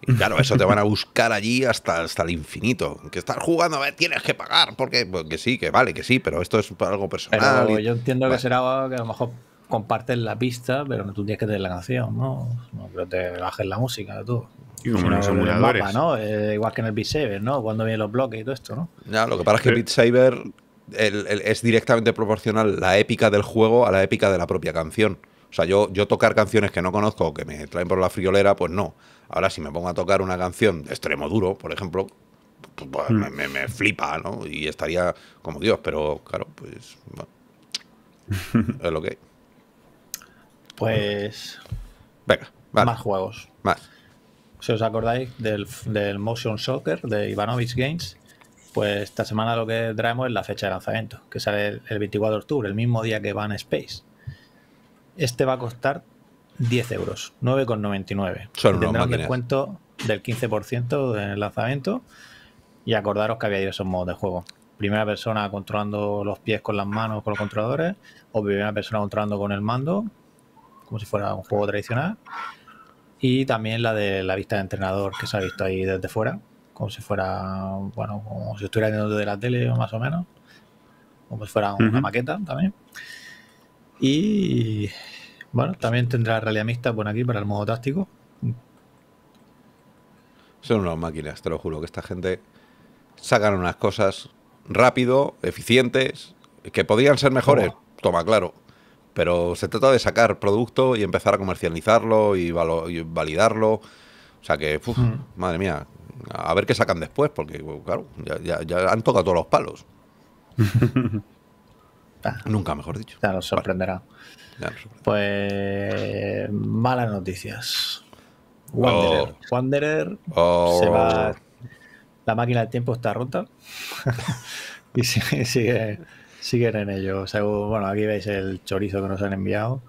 Y claro, eso te van a buscar allí hasta, hasta el infinito. Que estás jugando, a ver, tienes que pagar, porque, porque sí, que vale, que sí, pero esto es algo personal. Pero yo
entiendo que será que a lo mejor compartes la pista, pero no tú tienes que tener la canción, ¿no? No te bajes la música tú. Y eh, igual que en el Beat Saber, ¿no? Cuando vienen los bloques y todo esto, ¿no? Ya, lo que pasa es que eh. Beat
Saber el, es directamente proporcional la épica del juego a la épica de la propia canción. O sea, yo, yo tocar canciones que no conozco que me traen por la friolera, pues no. Ahora, si me pongo a tocar una canción de extremo duro, por ejemplo, pues, pues hmm. me, flipa, ¿no? Y estaría como Dios, pero claro, pues. es lo que pues.
Venga, Más juegos. Más. Si os acordáis del, Motion Soccer de Ivanovich Games, pues esta semana lo que traemos es la fecha de lanzamiento, que sale el 24 de octubre, el mismo día que Van Space. Este va a costar 10 euros, 9,99. Tenemos un descuento del 15% del lanzamiento. Y acordaros que había diversos modos de juego. Primera persona controlando los pies con las manos, con los controladores, o primera persona controlando con el mando, como si fuera un juego tradicional. Y también la de la vista de entrenador que se ha visto ahí desde fuera, como si fuera, bueno, como si estuviera viendo de la tele más o menos, como si fuera una maqueta también. Y bueno, también tendrá realidad mixta por
aquí para el modo táctico. Son unas máquinas, te lo juro, que esta gente sacan unas cosas rápido, eficientes, que podrían ser mejores. Toma, claro pero se trata de sacar producto y empezar a comercializarlo y, validarlo. O sea que, hmm. madre mía, a ver qué sacan después, porque, claro, ya, han tocado todos los palos.
Ah. Nunca, mejor dicho. Ya nos sorprenderá. Pues malas noticias. Wanderer. Oh. Wanderer se va. Oh. La máquina del tiempo está rota. y sigue siguen en ello. bueno, aquí veis el chorizo que nos han enviado.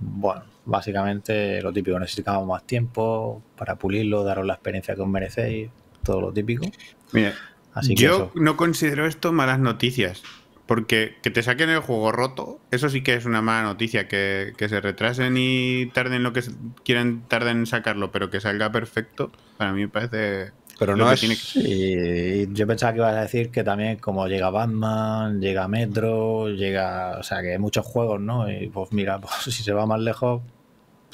Bueno, básicamente lo típico, necesitamos más tiempo para pulirlo, daros la experiencia que os merecéis,
todo lo típico. yo no considero esto malas noticias, porque que te saquen el juego roto, eso sí que es una mala noticia, que, que se retrasen y tarden lo que quieran, tarden en sacarlo, pero que salga perfecto, para mí me parece pero no es...
yo pensaba que ibas a decir que también como llega Batman, llega Metro, llega... O sea, que hay muchos juegos, ¿no? Y pues mira, pues, si se va más lejos,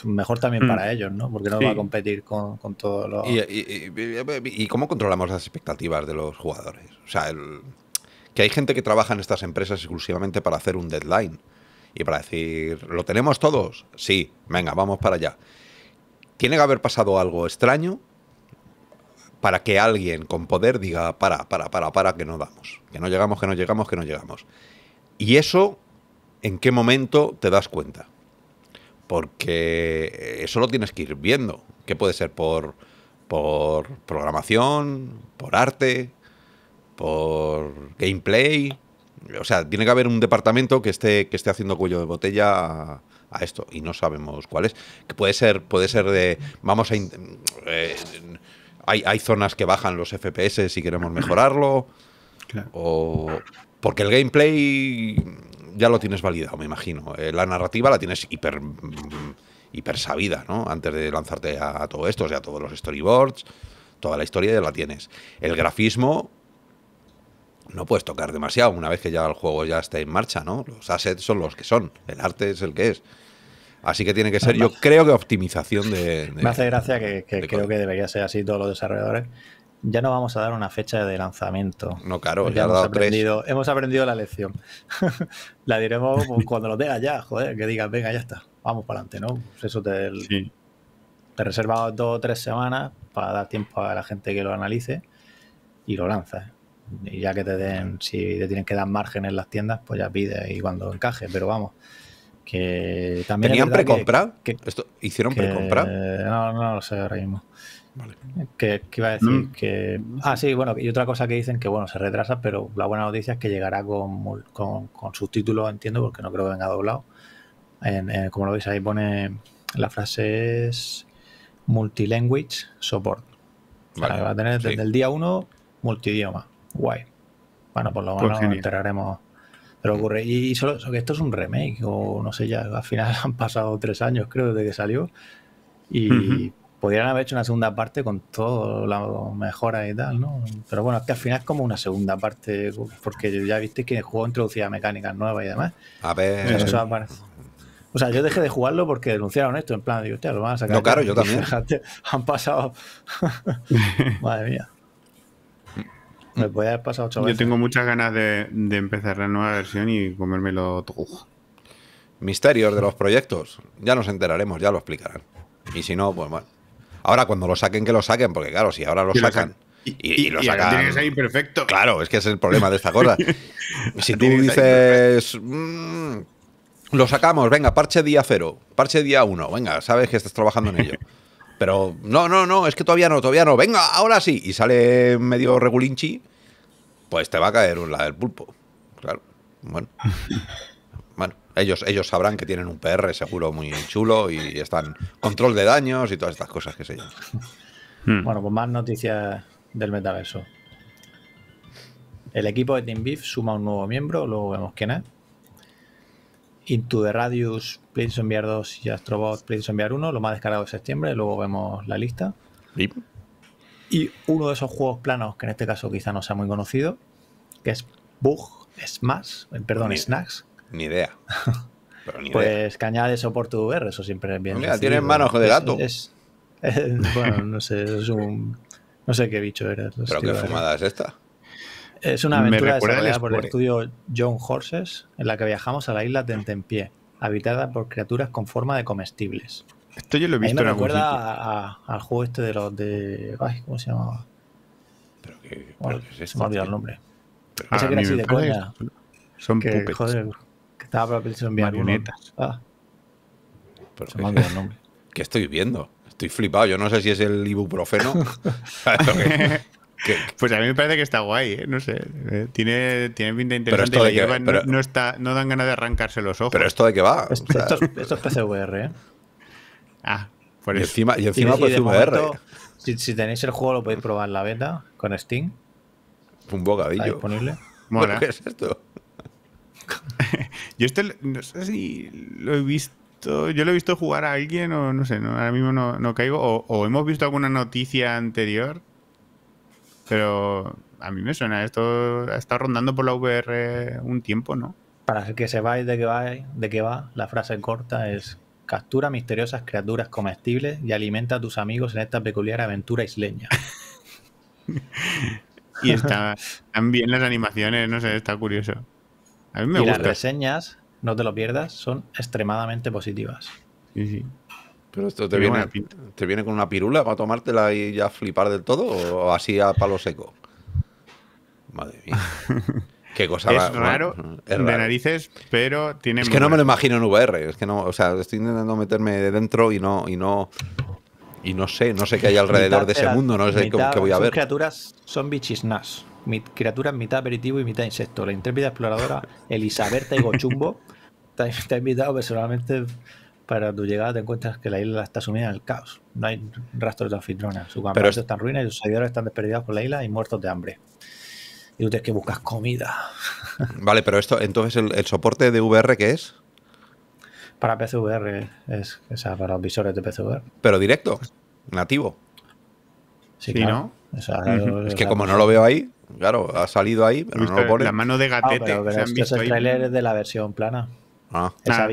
mejor también hmm. para ellos, ¿no? Porque no va a competir con, con todos los...
¿Y, cómo controlamos las expectativas de los jugadores? O sea, que hay gente que trabaja en estas empresas exclusivamente para hacer un deadline y para decir, ¿lo tenemos todos? Sí, venga, vamos para allá. Tiene que haber pasado algo extraño para que alguien con poder diga, para, para, para, para, que no damos. que no llegamos, que no llegamos, que no llegamos. Y eso, ¿en qué momento te das cuenta? Porque eso lo tienes que ir viendo, que puede ser por, por programación, por arte, por gameplay. O sea, tiene que haber un departamento que esté, que esté haciendo cuello de botella a, esto y no sabemos cuál es. Que puede ser, puede ser de vamos a hay, zonas que bajan los FPS si queremos mejorarlo. O, porque el gameplay ya lo tienes validado, me imagino. Eh, la narrativa la tienes hiper, mm, hiper sabida, ¿no? Antes de lanzarte a, todo esto, o sea, a todos los storyboards, toda la historia ya la tienes. El grafismo no puedes tocar demasiado una vez que ya el juego ya está en marcha, ¿no? Los assets son los que son, el arte es el que es. Así que tiene que ser, yo creo que optimización de... Me hace gracia que, creo que debería ser así todos los
desarrolladores. Ya no vamos a dar una fecha de lanzamiento. No, claro, ya, hemos, aprendido, hemos aprendido la lección. la diremos pues, cuando lo tengas ya, joder, que digas, venga, ya está, vamos para adelante, ¿no? Pues eso te, sí. dos o tres semanas para dar tiempo a la gente que lo analice y lo lanzas. Y ya que te den, si te tienen que dar margen en las tiendas, pues ya pide y cuando encaje, pero vamos. Que también ¿Tenían precomprado? ¿Hicieron precomprado? No, no lo sé ahora mismo. Vale. Que, iba a decir mm. que. Ah, sí, bueno, y otra cosa que dicen que, bueno, se retrasa, pero la buena noticia es que llegará con, con, con subtítulos, entiendo, porque no creo que venga doblado. como lo veis, ahí pone la frase es multilanguage support. va a tener desde el día 1 multidioma. Guay. Bueno, por lo pues menos lo pero ocurre. Y, solo, que esto es un remake, o no sé, ya al final han pasado tres años, creo, desde que salió. Y podrían haber hecho una segunda parte con todas las mejoras y tal, ¿no? Pero bueno, es que al final es como una segunda parte, porque ya viste que el juego introducía mecánicas nuevas y demás.
A ver.
o sea, yo dejé de jugarlo porque denunciaron esto, en plan, digo, hostia, lo van a sacar. No, claro, yo también. Han pasado. Madre mía. Me voy haber pasado Yo tengo
muchas ganas de, empezar la nueva versión
y comérmelo todo. Misterios de los proyectos. Ya nos enteraremos, ya lo explicarán. Y si no, pues bueno. Ahora cuando lo saquen, que lo saquen, porque claro, si ahora lo sacan. Y, y, lo sacan. Claro, es que es el problema de esta cosa. si tú dices. Mm, lo sacamos, venga, parche día cero, parche día uno, venga, sabes que estás trabajando en ello. Pero no, no, no, es que todavía no, todavía no. Venga, ahora sí. Y sale medio regulinchi, pues te va a caer la del pulpo. Claro. Bueno. Bueno, ellos, ellos sabrán que tienen un PR seguro muy chulo y están control de daños y todas estas cosas que se llaman. Hmm. Bueno, pues más noticias
del metaverso. El equipo de Team Beef suma un nuevo miembro, luego vemos quién es. Into the Radius, Playstation VR 2 y Astrobot Playstation VR 1, lo más descargado de septiembre, luego vemos la lista. Y uno de esos juegos planos, que en este caso quizá no sea muy conocido, que es Bug Smash, eh, perdón, Snacks. Ni idea. pues cañada de soporte VR, eso siempre es bien. Mira, tienes manos de gato. Eh, bueno, no sé, es un. No sé qué bicho eres.
¿Pero qué fumada es esta? Es una aventura desarrollada por el
estudio John Horses, en la que viajamos a la isla Tentempié, habitada por criaturas con forma de comestibles.
Esto yo lo he visto me en recuerda
al juego este de los de. ¿cómo se llamaba? ¿Pero qué, es se me ha olvidado el nombre. Pero, ah, que era así de coña. Son que, Joder, que estaba para pensar en Marionetas. Ah.
se me ha olvidado el nombre. ¿Qué estoy viendo? Estoy flipado. Yo no sé si es el ibuprofeno.
Pues a mí me parece que está guay, ¿eh? no sé. Eh, tiene, pinta interesante. no, está, no dan ganas de arrancarse los ojos. Pero esto de qué va. esto, es, PCVR, ¿eh? Ah, por Encima, y encima
si, tenéis el juego, lo podéis probar en la beta
con Steam. Un bocadillo. disponible. Mola. ¿Qué es esto? Yo esto no sé si lo he visto yo lo he visto jugar a alguien o no sé, ahora mismo no, caigo. o, hemos visto alguna noticia anterior pero a mí me suena, esto está rondando por la VR un tiempo, ¿no? Para el que sepáis de qué va, de qué va la frase corta es captura misteriosas
criaturas comestibles y alimenta a tus amigos en esta peculiar aventura isleña.
y está, están bien las animaciones, no sé, está curioso. A mí me y
Las reseñas, no te lo pierdas, son extremadamente positivas.
Sí, sí. Pero esto te viene, te viene con una pirula para tomártela y ya flipar del todo o así a palo seco. Madre mía. Qué cosa es, raro, es raro, de narices,
pero tiene. Es que no me lo imagino
en VR. Es que no, o sea, estoy intentando meterme dentro y no, y no, y no sé, no sé qué hay alrededor de ese mundo, no sé qué, voy a son ver.
Criaturas
son bichisnas, criaturas mitad aperitivo y mitad insecto. La intrépida exploradora Elisaberta y Gochumbo te ha invitado personalmente para tu llegada te encuentras que la isla está sumida en el caos. No hay rastros de anfitriones. Sus está están ruinas y sus seguidores están despedidos por la isla y muertos de hambre. Y tú tienes que buscar comida.
Vale, pero esto, entonces, ¿el, soporte de VR qué es?
Para PCVR, es, para los visores
de PCVR. Pero directo, nativo. Sí, ¿no? Es que como no lo veo ahí, claro, ha salido ahí, pero no pone. La mano de ah, gatete. pero, es
de la versión plana. Ah. ha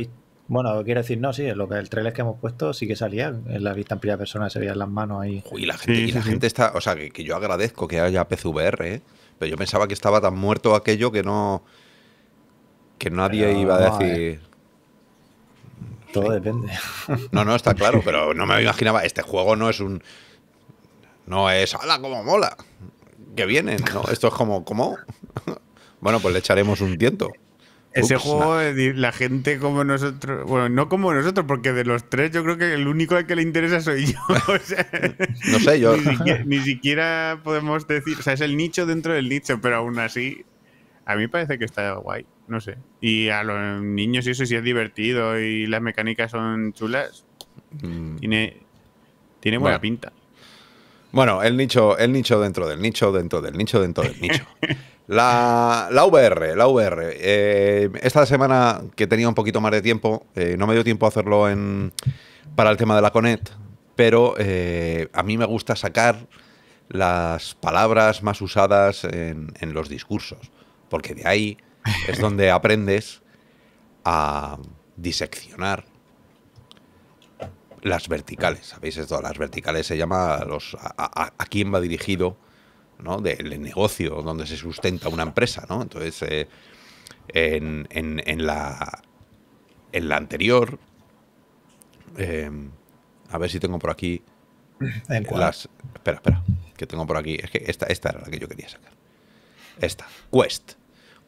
bueno, quiero decir, no, sí, lo que el trailer que hemos puesto sí que salía en la vista en primera persona, se veían las manos ahí.
Uy, la gente, y la gente está, o sea, que, yo agradezco que haya PCVR, ¿eh? pero yo pensaba que estaba tan muerto aquello que no que nadie iba a decir. Todo depende. No, no, está claro, pero no me imaginaba, este juego no es un no es ¡hala como mola! Que vienen, no, esto es como ¿cómo? Bueno, pues le echaremos un tiento. Ese juego,
de eh, la gente como nosotros, bueno, no como nosotros, porque de los tres yo creo que el único al que le interesa soy yo. no sé, yo. Ni siquiera, podemos decir, o sea, es el nicho dentro del nicho, pero aún así, a mí parece que está guay, no sé. Y a los niños y eso sí es divertido y las mecánicas son chulas.
Mm. Tiene, tiene buena pinta. Bueno, el nicho, el nicho dentro del nicho, dentro del nicho, dentro del nicho. La, la VR, la VR. Eh, esta semana que tenía un poquito más de tiempo, eh, no me dio tiempo a hacerlo en, para el tema de la Conet, pero eh, a mí me gusta sacar las palabras más usadas en, los discursos, porque de ahí es donde aprendes a diseccionar las verticales. ¿Sabéis esto? Las verticales se llama los, a, a quién va dirigido del negocio donde se sustenta una empresa. ¿no? Entonces, eh, en, la, en la anterior, eh, a ver si tengo por aquí las... Espera, espera, que tengo por aquí. Es que esta, esta era la que yo quería sacar. Esta, Quest.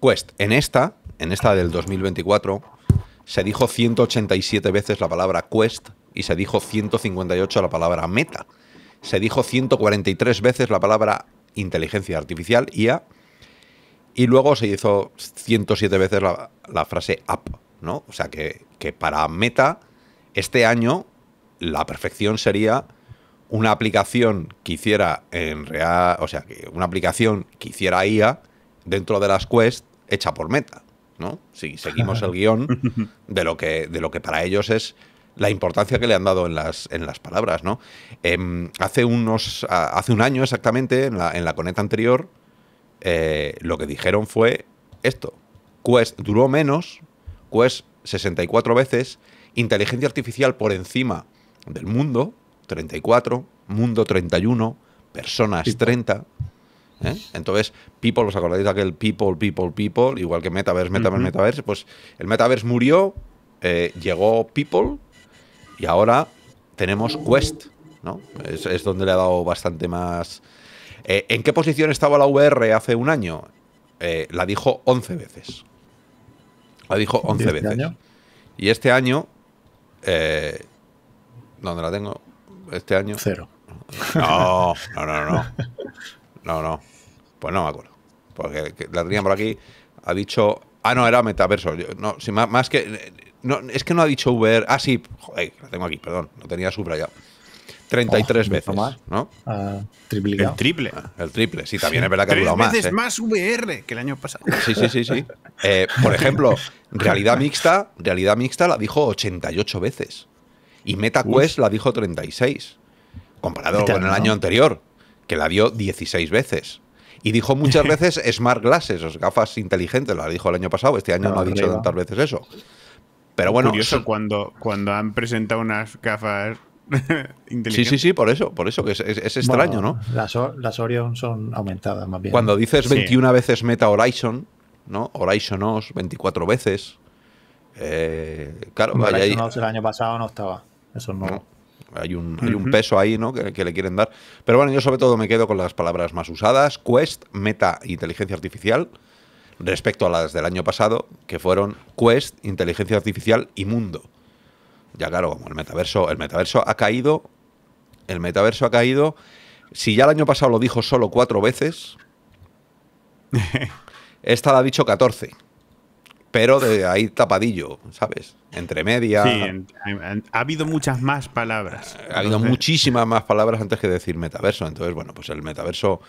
Quest, en esta, en esta del 2024, se dijo 187 veces la palabra Quest y se dijo 158 la palabra Meta. Se dijo 143 veces la palabra inteligencia artificial, IA, y luego se hizo 107 veces la, frase app, ¿no? O sea que, para Meta, este año, la perfección sería una aplicación que hiciera en real, o sea, una aplicación que hiciera IA dentro de las Quest hecha por Meta, ¿no? Si seguimos el guión de lo que, de lo que para ellos es la importancia que le han dado en las, en las palabras, ¿no? Em, hace, unos, hace un año exactamente, en la, en la coneta anterior, eh, lo que dijeron fue esto. Quest duró menos, Quest 64 veces, inteligencia artificial por encima del mundo, 34, mundo 31, personas 30. ¿eh? Entonces, people, ¿os acordáis de aquel people, people, people? Igual que metaverse, metaverse, metaverse. Pues el metaverse murió, eh, llegó people, y ahora tenemos Quest, ¿no? Es, donde le ha dado bastante más... Eh, ¿En qué posición estaba la VR hace un año? Eh, la dijo 11 veces. La dijo 11 este veces. Y este año... Eh, ¿Dónde la tengo? Este año... Cero. No, no, no, no. No, no. Pues no me acuerdo. Porque la teníamos por aquí. Ha dicho... Ah, no, era metaverso. No, sí más que no, es que no ha dicho VR… Ah, sí, la tengo aquí, perdón, no tenía subrayado. 33 veces, más. ¿no? Ah, el triple. Ah, el triple, sí, también es verdad que ha durado más. veces ¿eh? más
VR que el año pasado. Sí, sí, sí, sí.
Eh, por ejemplo, realidad mixta, realidad mixta la dijo 88 veces. Y MetaQuest la dijo 36. Comparado con el año anterior, que la dio 16 veces. Y dijo muchas veces smart glasses, gafas inteligentes, la dijo el año pasado, este año no ha dicho tantas veces eso. Pero bueno. Curioso
cuando, cuando han presentado unas gafas
inteligentes. sí, sí, sí, por eso, por eso, que es, extraño, ¿no?
Las, las, Orion son
aumentadas más bien. Cuando dices 21 veces Meta Horizon, ¿no? Horizon OS 24 veces. Eh, claro, Horizon
el año pasado no estaba,
eso no. hay, un, hay un, peso ahí, ¿no? Que, que, le quieren dar. Pero bueno, yo sobre todo me quedo con las palabras más usadas: Quest, Meta, Inteligencia Artificial respecto a las del año pasado, que fueron Quest, Inteligencia Artificial y Mundo. Ya claro, como el metaverso, el metaverso ha caído, el metaverso ha caído, si ya el año pasado lo dijo solo cuatro veces, esta la ha dicho 14. Pero de ahí tapadillo, ¿sabes? Entre media. Sí,
ha habido muchas más palabras.
Ha habido muchísimas más palabras antes que decir metaverso. Entonces, bueno, pues el metaverso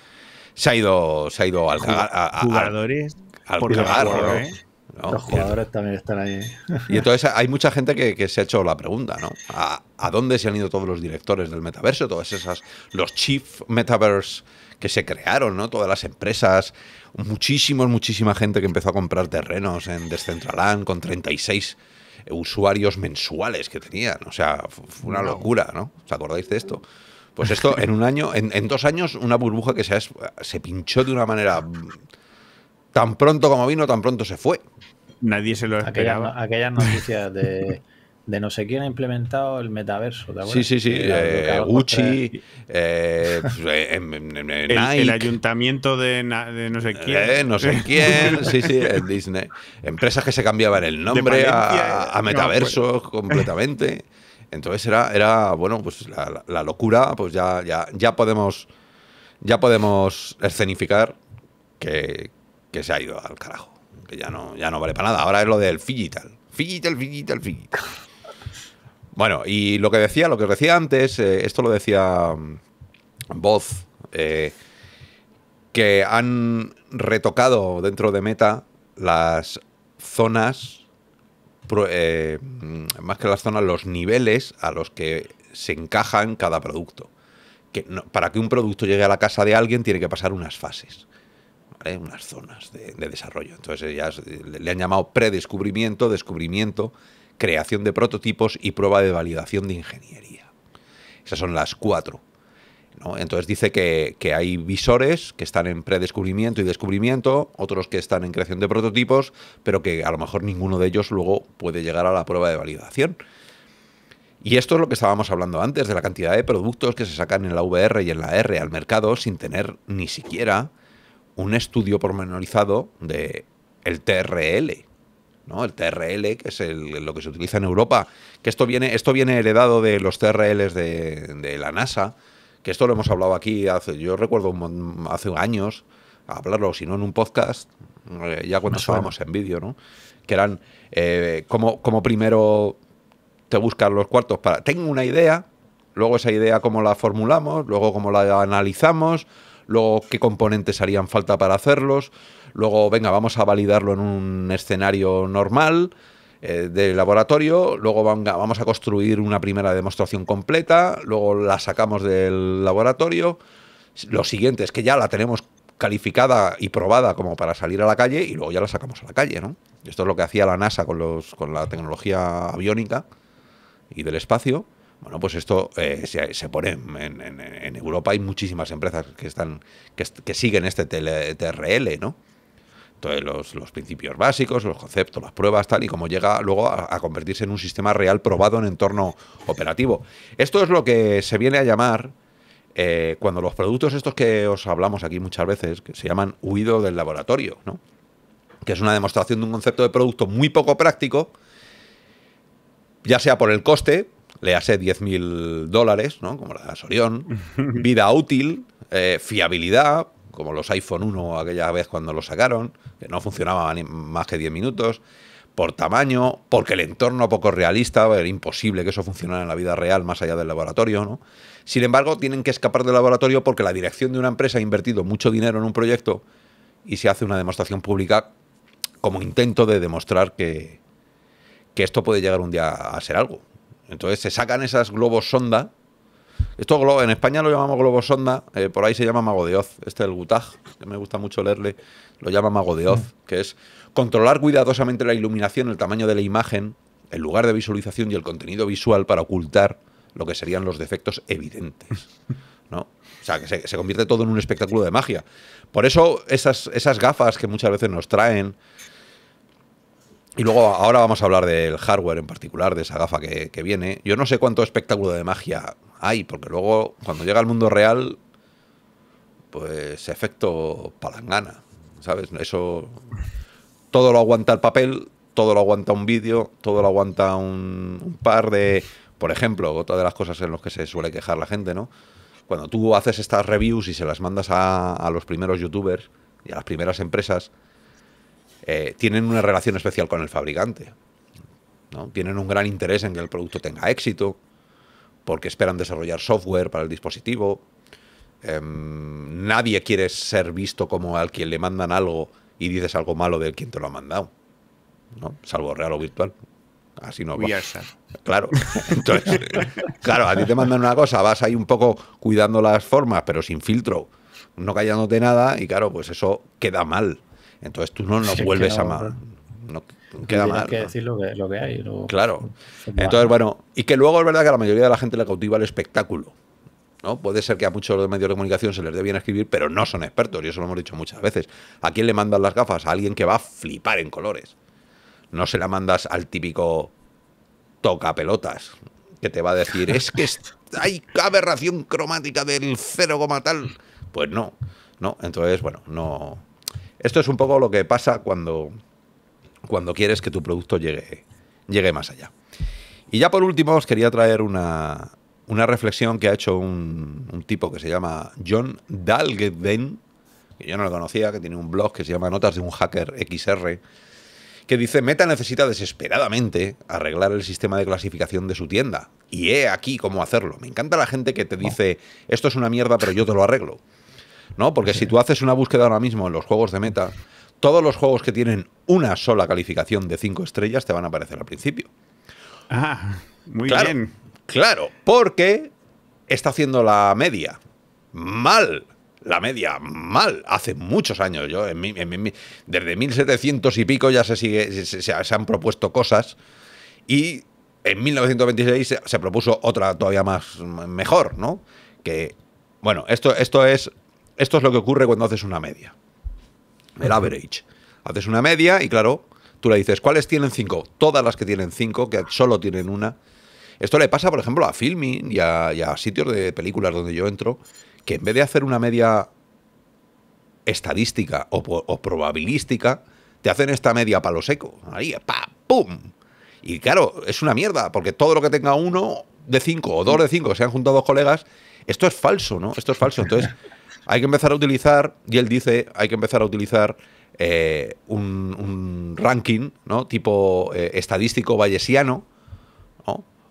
se ha ido, se ha ido al Jugadores por ¿no? ¿eh? ¿eh? Los jugadores también están ahí. Y entonces hay mucha gente que, se ha hecho la pregunta, ¿no? ¿A, dónde se han ido todos los directores del metaverso? Todas esas, los chief metaverse que se crearon, ¿no? Todas las empresas, muchísimos, muchísima gente que empezó a comprar terrenos en Decentraland con 36 usuarios mensuales que tenían. O sea, fue una locura, ¿no? ¿Os acordáis de esto? Pues esto en un año, en, dos años, una burbuja que se, se pinchó de una manera Tan pronto como vino, tan pronto se fue. Nadie se lo esperaba. Aquellas, noticias de, no sé quién ha implementado el metaverso. sí, sí, sí. Gucci, el,
ayuntamiento de, no sé eh, quién. no sé quién. Sí, sí,
Disney. Empresas que se cambiaban el nombre a, eh, metaverso completamente. Entonces era, era bueno, pues la, la, locura, pues ya, ya, ya podemos ya podemos escenificar que, que se ha ido al carajo. Que ya no, ya no vale para nada. Ahora es lo del Figital. Figital, Figital, Figital. Bueno, y lo que decía, lo que decía antes, eh, esto lo decía Voz, mm, eh, que han retocado dentro de Meta las zonas, eh, mm, más que las zonas, los niveles a los que se encajan cada producto. Que para que un producto llegue a la casa de alguien tiene que pasar unas fases unas zonas de, desarrollo. Entonces ellas eh, le han llamado predescubrimiento, descubrimiento, creación de prototipos y prueba de validación de ingeniería. Esas son las cuatro. Entonces dice que, que, hay visores que están en predescubrimiento y descubrimiento, otros que están en creación de prototipos, pero que a lo mejor ninguno de ellos luego puede llegar a la prueba de validación. Y esto es lo que estábamos hablando antes, de la cantidad de productos que se sacan en la VR y en la R al mercado sin tener ni siquiera un estudio pormenorizado de el TRL, ¿no? El TRL, que es lo que se utiliza en Europa, que esto viene, esto viene heredado de los TRLs de, la NASA, que esto lo hemos hablado aquí, hace, yo recuerdo hace años, hablarlo, si no en un podcast, eh, ya cuando estábamos en vídeo, ¿no? Que eran eh, como, como primero te buscan los cuartos para... Tengo una idea, luego esa idea cómo la formulamos, luego cómo la analizamos, luego qué componentes harían falta para hacerlos, luego venga, vamos a validarlo en un escenario normal eh, de laboratorio, luego vamos a construir una primera demostración completa, luego la sacamos del laboratorio, lo siguiente es que ya la tenemos calificada y probada como para salir a la calle y luego ya la sacamos a la calle, ¿no? Esto es lo que hacía la NASA con, los, con la tecnología aviónica y del espacio. Bueno, pues esto eh, se, pone en, Europa, hay muchísimas empresas que, están, que, siguen este TRL, ¿no? Entonces, los, principios básicos, los conceptos, las pruebas, tal, y cómo llega luego a, convertirse en un sistema real probado en entorno operativo. Esto es lo que se viene a llamar, eh, cuando los productos estos que os hablamos aquí muchas veces, que se llaman huido del laboratorio, ¿no? que es una demostración de un concepto de producto muy poco práctico, ya sea por el coste, le hace 10.000 dólares, ¿no? como la Sorión. vida útil, eh, fiabilidad, como los iPhone 1 aquella vez cuando lo sacaron, que no funcionaba más que 10 minutos, por tamaño, porque el entorno poco realista, era imposible que eso funcionara en la vida real más allá del laboratorio, ¿no? Sin embargo, tienen que escapar del laboratorio porque la dirección de una empresa ha invertido mucho dinero en un proyecto y se hace una demostración pública como intento de demostrar que esto puede llegar un día a ser algo. Entonces se sacan esas globos sonda. Esto en España lo llamamos globos sonda, eh, por ahí se llama mago de Oz. Este, el Gutaj, que me gusta mucho leerle, lo llama mago de Oz, que es controlar cuidadosamente la iluminación, el tamaño de la imagen, el lugar de visualización y el contenido visual para ocultar lo que serían los defectos evidentes. ¿no? O sea, que se, convierte todo en un espectáculo de magia. Por eso esas, esas gafas que muchas veces nos traen, y luego ahora vamos a hablar del hardware en particular, de esa gafa que, viene. Yo no sé cuánto espectáculo de magia hay, porque luego cuando llega al mundo real, pues efecto palangana, ¿sabes? Eso, todo lo aguanta el papel, todo lo aguanta un vídeo, todo lo aguanta un, par de... Por ejemplo, otra de las cosas en las que se suele quejar la gente, ¿no? Cuando tú haces estas reviews y se las mandas a los primeros youtubers y a las primeras empresas, eh, tienen una relación especial con el fabricante. ¿no? Tienen un gran interés en que el producto tenga éxito, porque esperan desarrollar software para el dispositivo. Em, nadie quiere ser visto como al quien le mandan algo y dices algo malo del quien te lo ha mandado, ¿no? salvo real o virtual. Así no va. Claro. claro, a ti te mandan una cosa, vas ahí un poco cuidando las formas, pero sin filtro, no callándote nada, y claro, pues eso queda mal. Entonces tú no, nos vuelves a mal. No, queda mal. que decir lo que, hay. claro. Entonces, bueno, y que luego es verdad que a la mayoría de la gente le cautiva el espectáculo. ¿no? Puede ser que a muchos de los medios de comunicación se les dé bien escribir, pero no son expertos, y eso lo hemos dicho muchas veces. ¿A quién le mandas las gafas? A alguien que va a flipar en colores. No se la mandas al típico toca pelotas, que te va a decir, es que hay aberración cromática del cero goma tal. Pues no, no. Entonces, bueno, no esto es un poco lo que pasa cuando, cuando quieres que tu producto llegue, llegue más allá. Y ya por último os quería traer una, reflexión que ha hecho un, tipo que se llama John Dalgety que yo no lo conocía, que tiene un blog que se llama Notas de un Hacker XR, que dice, Meta necesita desesperadamente arreglar el sistema de clasificación de su tienda. Y he aquí cómo hacerlo. Me encanta la gente que te dice, esto es una mierda, pero yo te lo arreglo. ¿no? Porque si tú haces una búsqueda ahora mismo en los juegos de meta, todos los juegos que tienen una sola calificación de 5 estrellas te van a aparecer al principio. Ah, muy bien. Claro, porque está haciendo la media mal. La media mal, hace muchos años. Yo, desde 1700 y pico ya se, sigue, se, han propuesto cosas y en 1926 se, se, propuso otra todavía más mejor, ¿no? Que, bueno, esto, esto es esto es lo que ocurre cuando haces una media. El average. Haces una media y claro, tú le dices, ¿cuáles tienen cinco? Todas las que tienen cinco, que solo tienen una. Esto le pasa, por ejemplo, a filming y a, sitios de películas donde yo entro, que en vez de hacer una media estadística o, probabilística, te hacen esta media palo seco. Ahí, pa, pum. Y claro, es una mierda, porque todo lo que tenga uno de cinco o dos de cinco, se han juntado dos colegas, esto es falso, ¿no? Esto es falso. Entonces, hay que empezar a utilizar, y él dice, hay que empezar a utilizar eh, un, ranking ¿no? tipo eh, estadístico bayesiano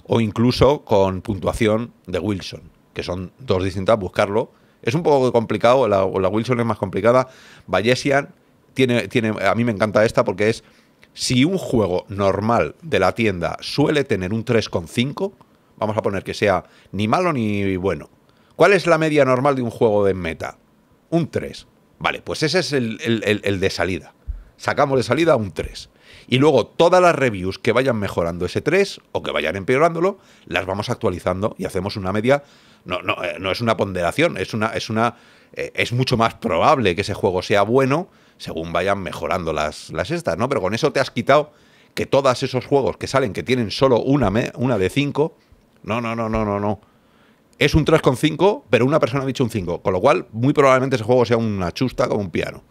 o incluso con puntuación de Wilson, que son dos distintas, buscarlo. Es un poco complicado, la, la Wilson es más complicada. Bayesian tiene, tiene, a mí me encanta esta porque es, si un juego normal de la tienda suele tener un 3,5, vamos a poner que sea ni malo ni bueno, ¿Cuál es la media normal de un juego de meta? Un 3. Vale, pues ese es el, de salida. Sacamos de salida un 3. Y luego todas las reviews que vayan mejorando ese 3 o que vayan empeorándolo, las vamos actualizando y hacemos una media. No, no, eh, no es una ponderación, es una, es una. Eh, es mucho más probable que ese juego sea bueno según vayan mejorando las, las estas, ¿no? Pero con eso te has quitado que todos esos juegos que salen, que tienen solo una, una de 5. No, no, no, no, no, no. Es un 3,5, pero una persona ha dicho un 5. Con lo cual, muy probablemente ese juego sea una chusta como un piano.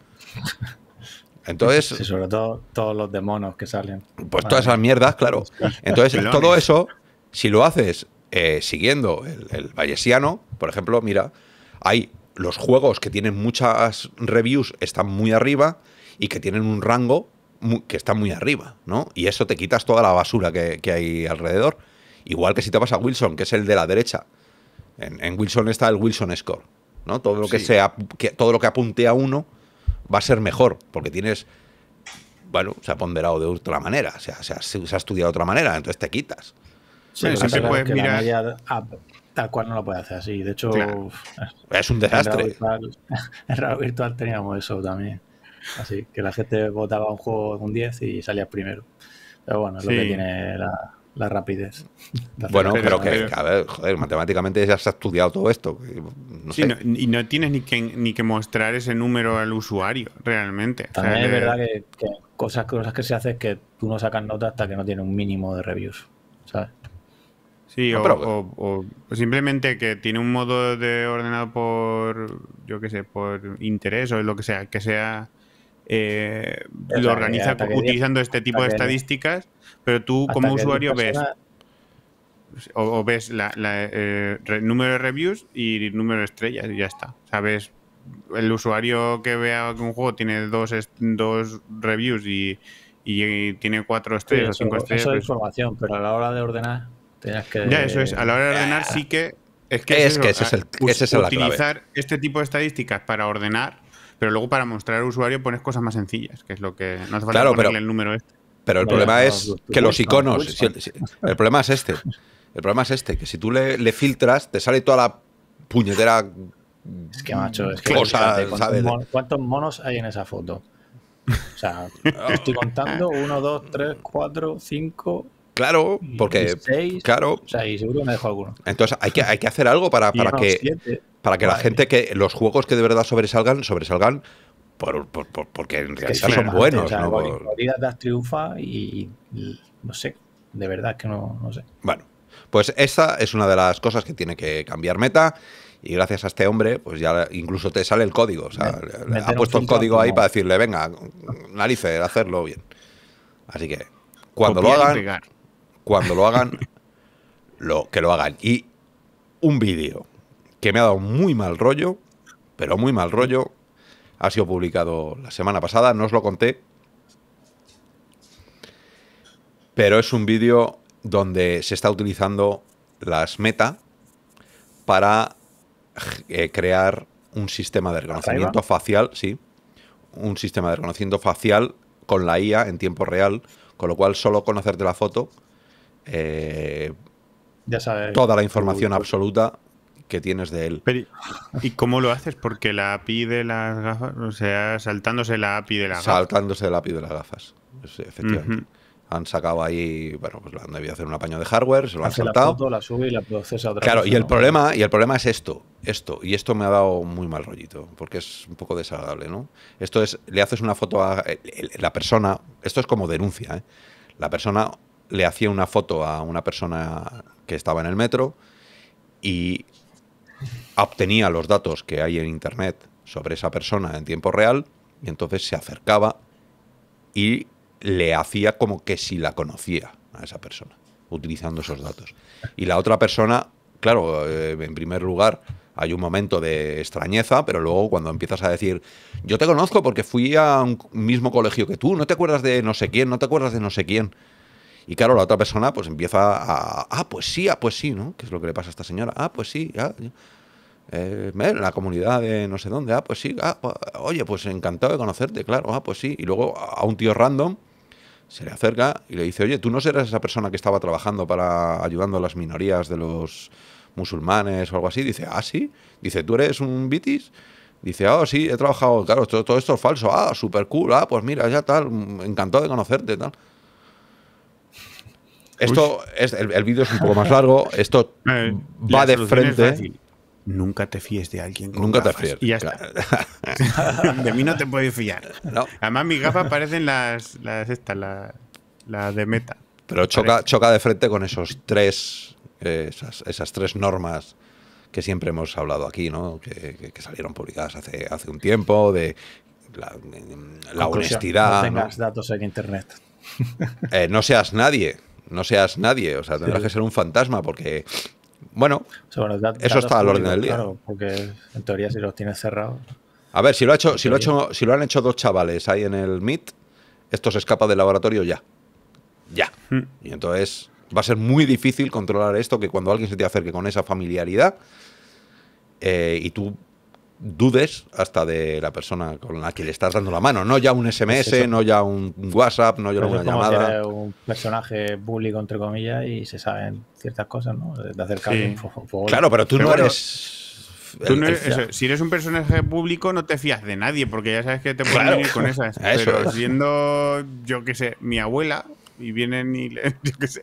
Entonces. Sí, sobre todo todos los demonios que salen. Pues todas esas mierdas, claro. Entonces, todo eso, si lo haces eh, siguiendo el, el por ejemplo, mira, hay los juegos que tienen muchas reviews están muy arriba y que tienen un rango que está muy arriba, ¿no? Y eso te quitas toda la basura que hay alrededor. Igual que si te vas a Wilson, que es el de la derecha, en, Wilson está el Wilson Score. ¿no? Todo, lo que sea, que, todo lo que apunte a uno va a ser mejor, porque tienes bueno, se ha ponderado de otra manera, o sea, se ha, estudiado de otra manera, entonces te quitas. Sí, pues
tal cual no lo puede hacer así. De hecho, es un desastre. En radio virtual teníamos eso también. Así que la gente votaba un juego un 10 y salías primero.
Pero bueno, es lo que tiene la, la rapidez. bueno, pero que, a ver, joder,
matemáticamente
ya se ha estudiado todo esto. sí,
y no tienes ni que, ni que mostrar ese número al usuario, realmente. También es verdad que,
cosas, que se hacen es que tú no sacas nota hasta que no tiene un mínimo de reviews, ¿sabes?
Sí, o, o, simplemente que tiene un modo de ordenado por, yo qué sé, por interés o lo que sea, que sea eh, lo organiza utilizando este tipo de estadísticas, pero tú como usuario ves o, ves la, la, el eh, número de reviews y número de estrellas y ya está. Sabes, el usuario que vea que un juego tiene dos, dos reviews y, tiene cuatro estrellas o cinco estrellas. Eso es pues
información, pero a la hora de ordenar tenías que. Ya, eso es. A la hora de
ordenar sí que. Es que, es, utilizar este tipo de estadísticas para ordenar pero luego para mostrar al usuario pones cosas más sencillas, que es lo que no hace falta claro, el número este. Pero el problema es que los iconos.
el, problema es este. El problema es este, que si tú le, filtras, te sale toda la puñetera. Es que, macho, es que.
¿cuántos, monos, hay en esa foto?
O sea, estoy contando
Uno, 2, 3, 4, 5,
Claro, porque. claro. O sea, seguro me alguno. Entonces hay que, hay que hacer algo para, que, para que la gente que. Los juegos que de verdad sobresalgan, sobresalgan porque en realidad son buenos. O sea,
¿no? triunfa y, no sé, de verdad que no, sé. Bueno,
pues esa es una de las cosas que tiene que cambiar Meta y gracias a este hombre, pues ya incluso te sale el código. O sea, ha puesto el código ahí para decirle, venga, narice, hacerlo bien. Así que cuando lo hagan... Cuando lo hagan, lo, que lo hagan. Y un vídeo que me ha dado muy mal rollo, pero muy mal rollo, ha sido publicado la semana pasada, no os lo conté. Pero es un vídeo donde se está utilizando las meta para eh, crear un sistema de reconocimiento facial, sí, un sistema de reconocimiento facial con la IA en tiempo real, con lo cual solo conocerte la foto
toda la información
absoluta
que tienes de él. ¿Y cómo lo haces? Porque la API de las gafas, o sea, saltándose la API de las gafas.
Saltándose la API de las gafas, efectivamente. Han sacado ahí, bueno, pues lo han debido hacer un apaño de hardware, se lo han saltado. La, foto,
la sube y la procesa otra Claro, y el,
problema, y el problema es esto, esto, y esto me ha dado muy mal rollito, porque es un poco desagradable, ¿no? Esto es, le haces una foto a eh, la persona, esto es como denuncia, ¿eh? La persona le hacía una foto a una persona que estaba en el metro y obtenía los datos que hay en Internet sobre esa persona en tiempo real y entonces se acercaba y le hacía como que si la conocía a esa persona, utilizando esos datos. Y la otra persona, claro, eh, en primer lugar, hay un momento de extrañeza, pero luego cuando empiezas a decir, yo te conozco porque fui a un mismo colegio que tú, no te acuerdas de no sé quién, no te acuerdas de no sé quién, y claro, la otra persona pues empieza a, ah, pues sí, ah, pues sí, ¿no? ¿Qué es lo que le pasa a esta señora? Ah, pues sí, ah, eh, la comunidad de no sé dónde, ah, pues sí, ah, pues, oye, pues encantado de conocerte, claro, ah, pues sí. Y luego a un tío random se le acerca y le dice, oye, tú no serás esa persona que estaba trabajando para ayudando a las minorías de los musulmanes o algo así. Dice, ah, sí. Dice, ¿tú eres un bitis? Dice, ah, sí, he trabajado, claro, todo, esto es falso, ah, super cool, ah, pues mira, ya tal, mm, encantado de conocerte, tal. Esto, es, el, vídeo es un poco más largo. Esto eh, va de frente. Nunca te fíes de alguien. Nunca te fíes. está. de mí
no te puedes fiar. Además, mis gafas parecen las, las, estas, las, de
meta. Pero choca, choca, de frente con esos tres, eh, esas, tres normas que siempre hemos hablado aquí, ¿no? que, salieron publicadas hace, hace un tiempo, de la, honestidad. No tengas
datos en internet.
Eh, no seas nadie no seas nadie, o sea, tendrás que ser un fantasma porque, bueno, eso está al orden del día. Claro,
porque en teoría si los tienes cerrados.
A ver, si lo, ha hecho, si, lo hecho, si lo han hecho dos chavales ahí en el MIT, esto se escapa del laboratorio ya. Ya. Hmm. Y entonces va a ser muy difícil controlar esto, que cuando alguien se te acerque con esa familiaridad eh, y tú dudes hasta de la persona con la que le estás dando la mano. No ya un SMS, pues no ya un WhatsApp, no ya una llamada. un
personaje público, entre comillas, y se saben ciertas cosas, ¿no? De acercar Claro,
pero tú no eres. Tú no si eres un personaje público, no te fías de nadie, porque ya sabes que te pueden ir con esas. Pero siendo, yo qué sé, mi abuela, y vienen y. yo qué sé.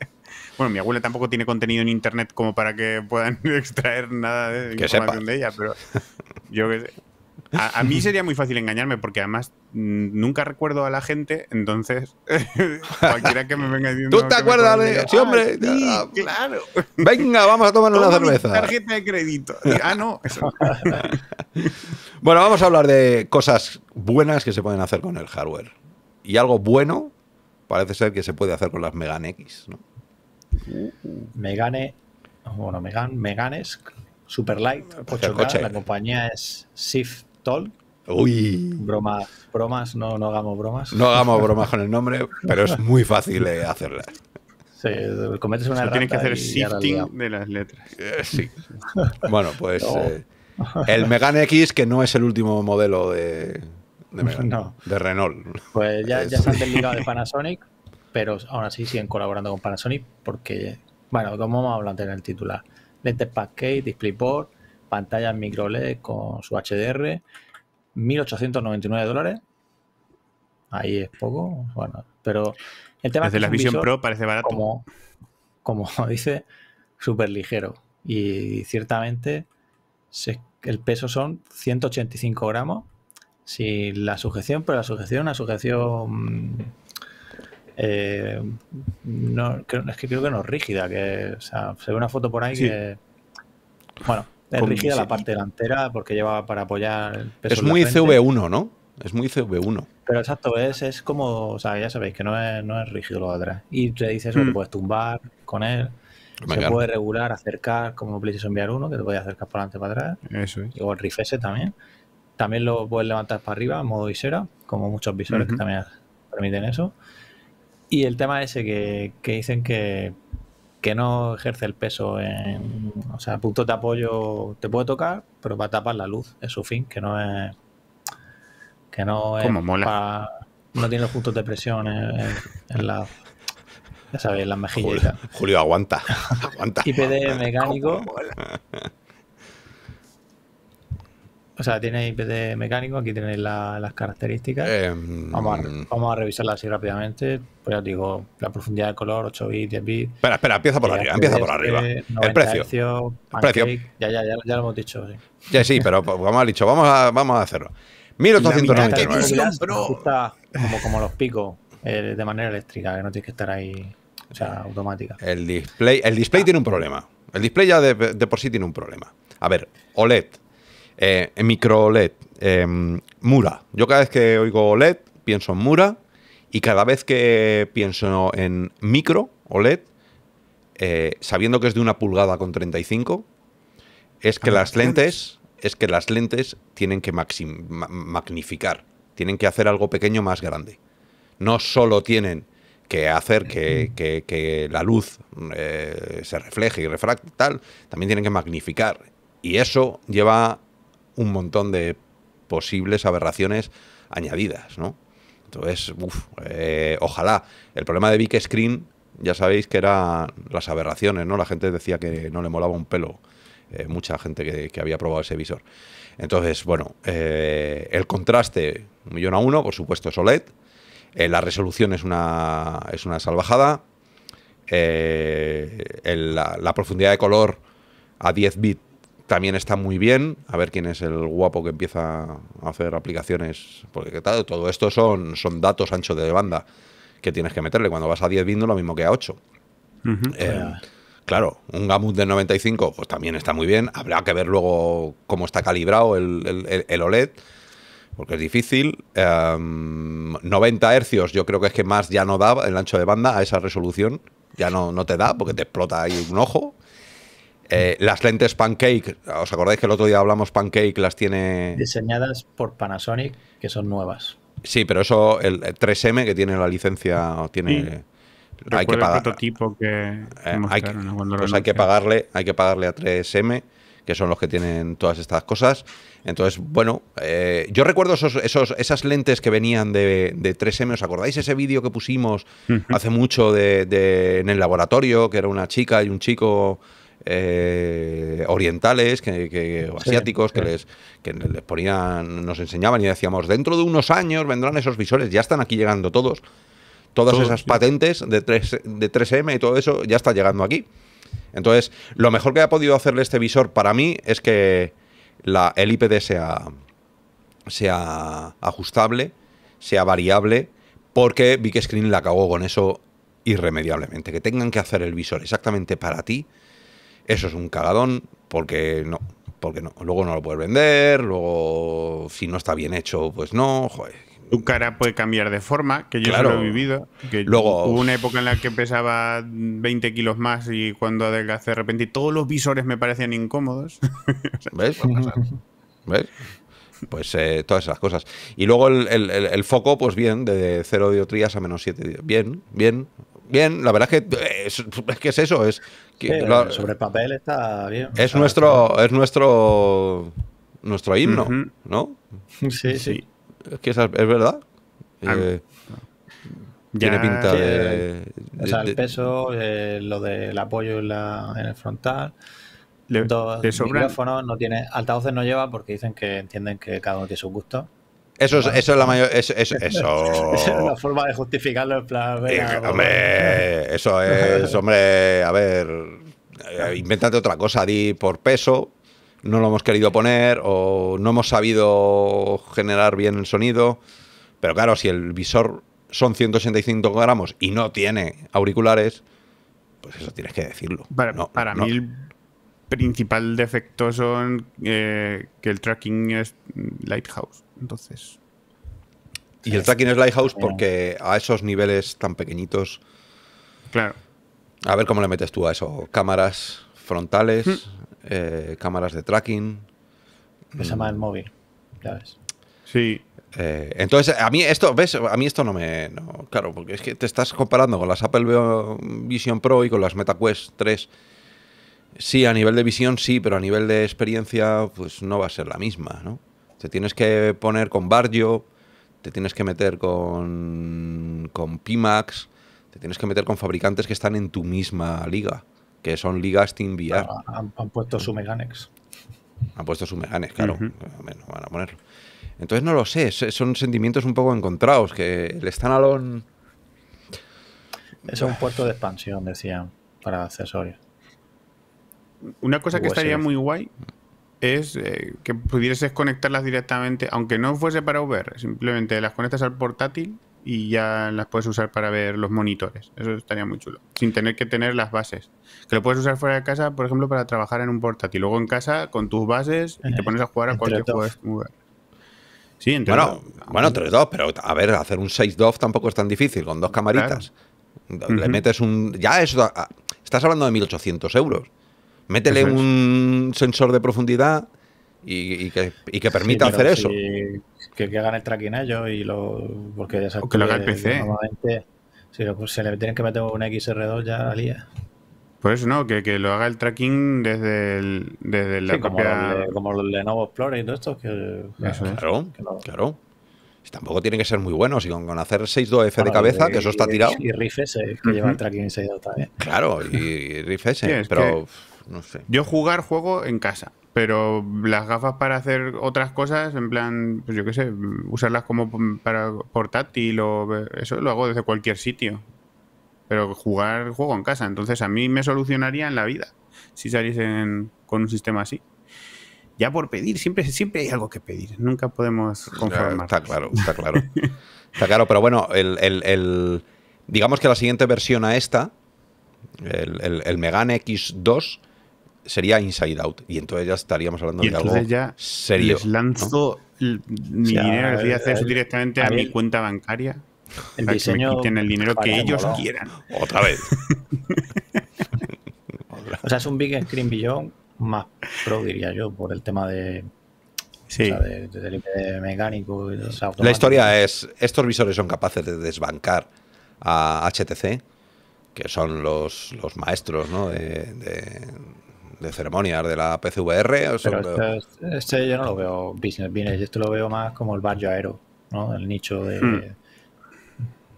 Bueno, mi abuela tampoco tiene contenido en internet como para que puedan extraer nada de información de ella, pero yo qué sé. A, mí sería muy fácil engañarme porque además mm, nunca recuerdo a la gente, entonces cualquiera que me venga
diciendo. ¿Tú te acuerdas de.? Sí, hombre. Ah, claro. Venga, vamos a tomar una cerveza. Tarjeta
de crédito. Ah, no.
bueno, vamos a hablar de cosas buenas que se pueden hacer con el hardware. Y algo bueno parece ser que se puede hacer con las Megan X, ¿no? Megane, bueno, Megane, Meganes,
Superlight, 8K, la compañía es Shift Toll. Uy. Bromas, bromas, no, no hagamos bromas. No hagamos bromas con el nombre, pero es muy fácil hacerla
hacerlas. Sí,
cometes una que hacer shifting de las letras. Eh, sí. bueno, pues eh, el Megane
X, que no es el último modelo de, Renault. Pues ya, se han terminado de
Panasonic, pero aún así siguen colaborando con Panasonic porque, bueno, como vamos a hablar en el titular, lentes pack case, display board, pantallas micro LED con su HDR, 1.899 dólares. Ahí es poco, bueno, pero el tema Desde la Vision Pro parece barato. Como, como dice, súper ligero. Y ciertamente el peso son 185 gramos sin la sujeción, pero la sujeción, una sujeción mm, eh, no, es que creo que no es rígida, que sea, se ve una foto por ahí que.
Bueno, es rígida la parte
delantera porque lleva para apoyar el peso. Es muy CV1,
¿no? Es muy CV1.
Pero exacto, es, es como, ya sabéis que no es, no es rígido lo de atrás. Y te dices eso, te mm. puedes tumbar con él, se puede regular, acercar, como PlayStation VR1, que te puedes acercar por delante para atrás. Eso O el rifese también. También lo puedes levantar para arriba en modo visera, como muchos visores que también permiten eso. Y el tema ese que, que dicen que, que, no ejerce el peso en. O sea, puntos de apoyo te puede tocar, pero para tapar la luz, es su fin, que no es. Que no es. Como mola. no tiene los puntos de presión en, la. Ya sabes las mejillas.
Julio, aguanta
aguanta. aguanta. de mecánico. O sea, tiene de mecánico, aquí tenéis las características. Eh, vamos, a, mm. vamos, revisarlas así rápidamente. Pues ya os digo, la profundidad de color, 8 bits, 10 bits. Espera, espera, empieza por eh, arriba, empieza por arriba. El precio. el precio. Ya, ya, ya, lo hemos dicho, sí.
Ya sí, pero vamos pues, a dicho, vamos a, vamos a hacerlo. 1899.
Como, como los picos, eh, de manera eléctrica, que no tienes que estar ahí,
o sea, automática. El display, el display tiene un problema. El display ya de por sí tiene un problema. A ver, OLED eh, micro OLED, em, Mura. Yo cada vez que oigo OLED pienso en Mura y cada vez que pienso en micro OLED, eh, sabiendo que es de una pulgada con 35, es que ah, las lentes, es que las lentes tienen que magnificar, tienen que hacer algo pequeño más grande. No solo tienen que hacer que, la luz eh, se refleje y refracte, tal, también tienen que magnificar. Y eso lleva un montón de posibles aberraciones añadidas, ¿no? Entonces, eh, ojalá. El problema de Big Screen, ya sabéis que eran las aberraciones, ¿no? La gente decía que no le molaba un pelo. Eh, mucha gente que, había probado ese visor. Entonces, bueno, eh, el contraste, un millón a uno, por supuesto, es OLED. la resolución es una, es una salvajada. la, profundidad de color a 10 bits también está muy bien, a ver quién es el guapo que empieza a hacer aplicaciones, porque todo esto son, son datos ancho de banda que tienes que meterle. Cuando vas a 10 bits lo mismo que a 8. Eh, claro, un Gamut de 95 pues también está muy bien, habrá que ver luego cómo está calibrado el, OLED porque es difícil. 90 em, hercios, yo creo que es que más ya no da el ancho de banda a esa resolución. Ya no, no te da porque te explota ahí un ojo. Eh, las lentes Pancake, ¿os acordáis que el otro día hablamos Pancake? Las tiene.
Diseñadas por Panasonic, que son
nuevas. Sí, pero eso, el 3M eh, que tiene la licencia, tiene. Hay que El prototipo que eh, hay, que, pues hay que pagarle, hay que pagarle a 3M, que son los que tienen todas estas cosas. Entonces, bueno, yo recuerdo esos, esos, esas lentes que venían de, de 3M. ¿Os acordáis ese vídeo que pusimos hace mucho de, en el laboratorio? Que era una chica y un chico eh, orientales, que, o asiáticos, que, les, les ponían, nos enseñaban y decíamos, dentro de unos años vendrán esos visores, ya están aquí llegando todos. Todas esas patentes de, 3, de m y todo eso ya está llegando aquí. Entonces, lo mejor que ha podido hacerle este visor para mí es que la, el IPD sea, sea ajustable, sea variable, porque Big Screen la cagó con eso irremediablemente. Que tengan que hacer el visor exactamente para ti eso es un cagadón porque no, porque no. Luego no lo puedes vender, luego si no está bien hecho, pues no, joder. Tu cara puede cambiar de forma, que yo lo he vivido. Que luego, hubo una
época en la que pesaba 20 kilos más y cuando adelgacé de repente todos los visores me parecían incómodos.
¿Ves? ¿Ves? Pues eh, todas esas cosas. Y luego el, foco, pues bien, de 0 dioptrías a menos 7. Bien, bien, bien. La verdad es que eh, es que es eso, es sobre el papel está bien. Es nuestro, es nuestro, nuestro himno, ¿no? Sí, sí, Es verdad. Ah. Eh, tiene pinta eh, de, O sea, el
peso, eh, lo del apoyo en, el frontal. El micrófonos, no tiene, altavoces no lleva porque dicen que entienden que cada uno tiene su gusto.
Eso es, eso es la mayor. Eso, es la
forma de justificarlo, en plan. hombre,
eso es. Hombre, a ver. Eh, invéntate otra cosa, di por peso. No lo hemos querido poner o no hemos sabido generar bien el sonido. Pero claro, si el visor son 185 gramos y no tiene auriculares, pues eso tienes que decirlo.
Para, no, mí, el principal defecto son eh, que el tracking es Lighthouse. Entonces.
Y el tracking es Lighthouse porque a esos niveles tan pequeñitos. Claro. A ver cómo le metes tú a eso. Cámaras frontales, hmm. eh, cámaras de tracking. Que se llama el mm. móvil, ya ves. Sí. Eh, entonces, a mí esto, ¿ves? A mí esto no me. No, claro, porque es que te estás comparando con las Apple Vision Pro y con las MetaQuest 3. Sí, a nivel de visión sí, pero a nivel de experiencia, pues no va a ser la misma, ¿no? Te tienes que poner con Barrio, te tienes que meter con, Pimax, te tienes que meter con fabricantes que están en tu misma liga, que son ligas VR. Ah, han, han puesto su Meganex. Han puesto su Meganex, claro. a ponerlo. Entonces no lo sé, son sentimientos un poco encontrados, que el standalone... Es un puerto de expansión, decían, para accesorios. Una cosa que estaría
muy guay es eh, que pudieses conectarlas directamente, aunque no fuese para uber simplemente las conectas al portátil y ya las puedes usar para ver los monitores. Eso estaría muy chulo, sin tener que tener las bases. Que lo puedes usar fuera de casa, por ejemplo, para trabajar en un portátil. Luego en casa,
con tus bases, te pones a jugar a cualquier juego Sí, bueno, bueno, pero a ver, hacer un 6-2 tampoco es tan difícil, con dos camaritas. Le metes un. Ya eso. Estás hablando de 1800 euros. Métele un sensor de profundidad y, que, y que, permita hacer eso. que, hagan el tracking
ellos
y lo. Porque ya sabes que, lo haga el PC.
Si, lo, pues, se le tienen que meter un XR2 ya al
Pues no, que, que, lo haga el tracking desde, el, desde la sí, Como, el,
como Lenovo Explorer y todo esto. Que, Claro, claro. Tampoco tiene que ser muy bueno. Y con, hacer 6.2F de cabeza, que eso está tirado. Y, y S, que lleva el tracking
6.2 también.
Claro, y, y S. pero no sé. Yo jugar juego en casa,
pero las gafas para hacer otras cosas, en plan, pues yo qué sé, usarlas como para portátil o eso lo hago desde cualquier sitio. Pero jugar juego en casa, entonces a mí me solucionaría en la vida si saliesen con un sistema así. Ya por pedir, siempre, siempre hay algo que pedir, nunca podemos conformarnos. Está
claro, está claro. está claro, pero bueno, el, digamos que la siguiente versión a esta, el, el, el, Megane X2 sería Inside Out. Y entonces ya estaríamos hablando de algo ya serio. Les lanzo
mi dinero, les doy acceso eh, directamente eh, a, mi cuenta bancaria. El para diseño que el dinero que ellos quieran. Otra vez. o sea, es un Big Screen billón más pro,
diría yo, por el tema de. Sí. O de, de, de mecánico. La historia
es: estos visores son capaces de desbancar a HTC, que son los, los maestros ¿no? de, de ceremonias de la PCVR. Pero
este, yo no lo veo business, business, esto lo veo más como el barrio aero, ¿no?
El nicho de. Hmm.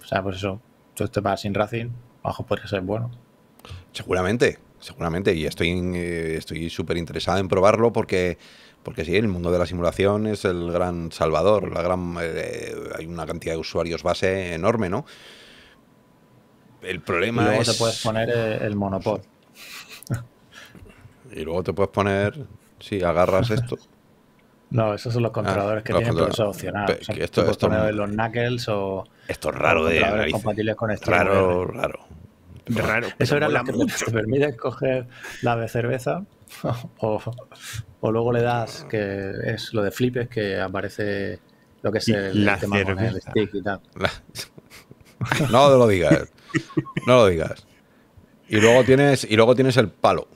o sea, pues eso, todo este para sin Racing, bajo podría
ser bueno. Seguramente, seguramente. Y estoy eh, estoy súper interesado en probarlo porque. Porque sí, el mundo de la simulación es el gran salvador, la gran, eh, hay una cantidad de usuarios base enorme, ¿no? El problema y luego te puedes poner el monopol. Y luego te puedes poner, si agarras esto.
No, esos son los controladores ah, que tienen, pero eso opcional. esto, esto poner los knuckles o. Esto es raro de. Compatibles con esto raro, raro, Eso era la que te permite escoger la de cerveza o, o, luego le das, ah. que es lo de flipes, que aparece lo que es el, tema con
stick y tal. No lo digas. No lo digas. Y luego tienes, y luego tienes el palo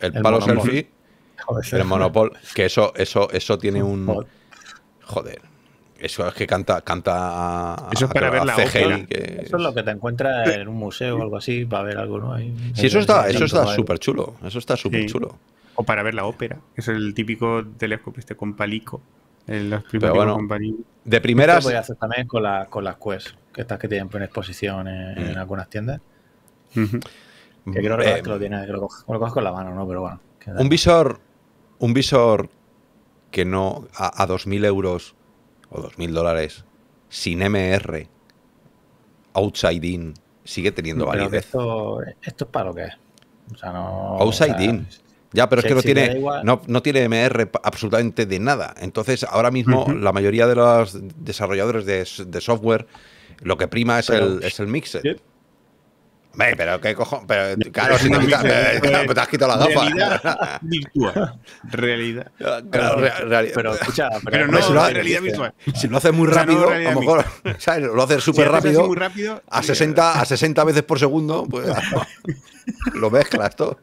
el, palo selfie. el monopol. Que eso, eso, eso tiene un. Joder. Eso es que canta, canta. eso es para ver la ópera. Eso
es lo que te encuentras en un museo
o algo así, para ver algo, ¿no? sí, eso está, eso está súper chulo. Eso está súper chulo. O para ver la ópera, que es el típico telescopio este con palico. Pero bueno, de
primeras. voy hacer
también
con, las Quest,
que estas que tienen en exposición en, mm. algunas tiendas. Que creo eh, que lo tiene, con la mano, ¿no? Pero bueno.
Un visor, un visor que no a, 2.000 euros o 2.000 dólares sin MR, outside in, sigue teniendo validez.
Esto, es para lo que es. outside in. Ya, pero es que no, tiene,
no, no, tiene MR absolutamente de nada. Entonces, ahora mismo la mayoría de los desarrolladores de, software lo que prima es, el, es el mixer. Hombre, pero qué cojo. Pero, claro, si te, eh, pues te has quitado la gafas. Realidad virtual.
Realidad. pero escucha, pero, no, es realidad virtual.
Si lo haces muy rápido, a lo mejor lo haces súper si rápido, muy rápido. A 60, a 60 veces por segundo, pues lo mezclas todo.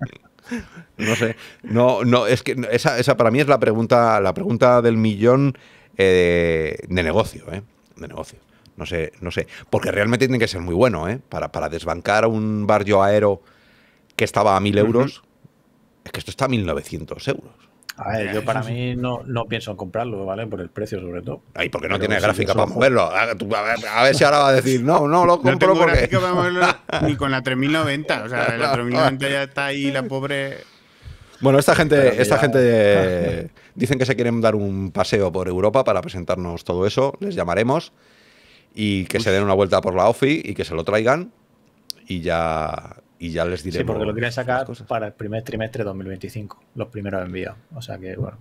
No sé. No, no, es que esa, esa para mí es la pregunta, la pregunta del millón eh, de negocio, ¿eh? De negocio. No sé, no sé. Porque realmente tiene que ser muy bueno, ¿eh? Para, para desbancar un barrio aero que estaba a mil euros, es que esto está a 1900 euros.
A ver, yo para mí no, no pienso en comprarlo, ¿vale? Por el precio, sobre todo. Ay, porque no tiene gráfica
para moverlo. A, ver si ahora va a decir, no, no lo compro no tengo gráfica para moverlo
ni con la 3090. O sea, la 3090 ya está ahí, la pobre.
Bueno, esta gente, esta gente eh, dicen que se quieren dar un paseo por Europa para presentarnos todo eso. Les llamaremos y que se den una vuelta por la OFI y que se lo traigan y ya, y ya les diré. Sí, porque lo quieren
sacar para el primer trimestre de 2025, los primeros envíos. O sea que, bueno,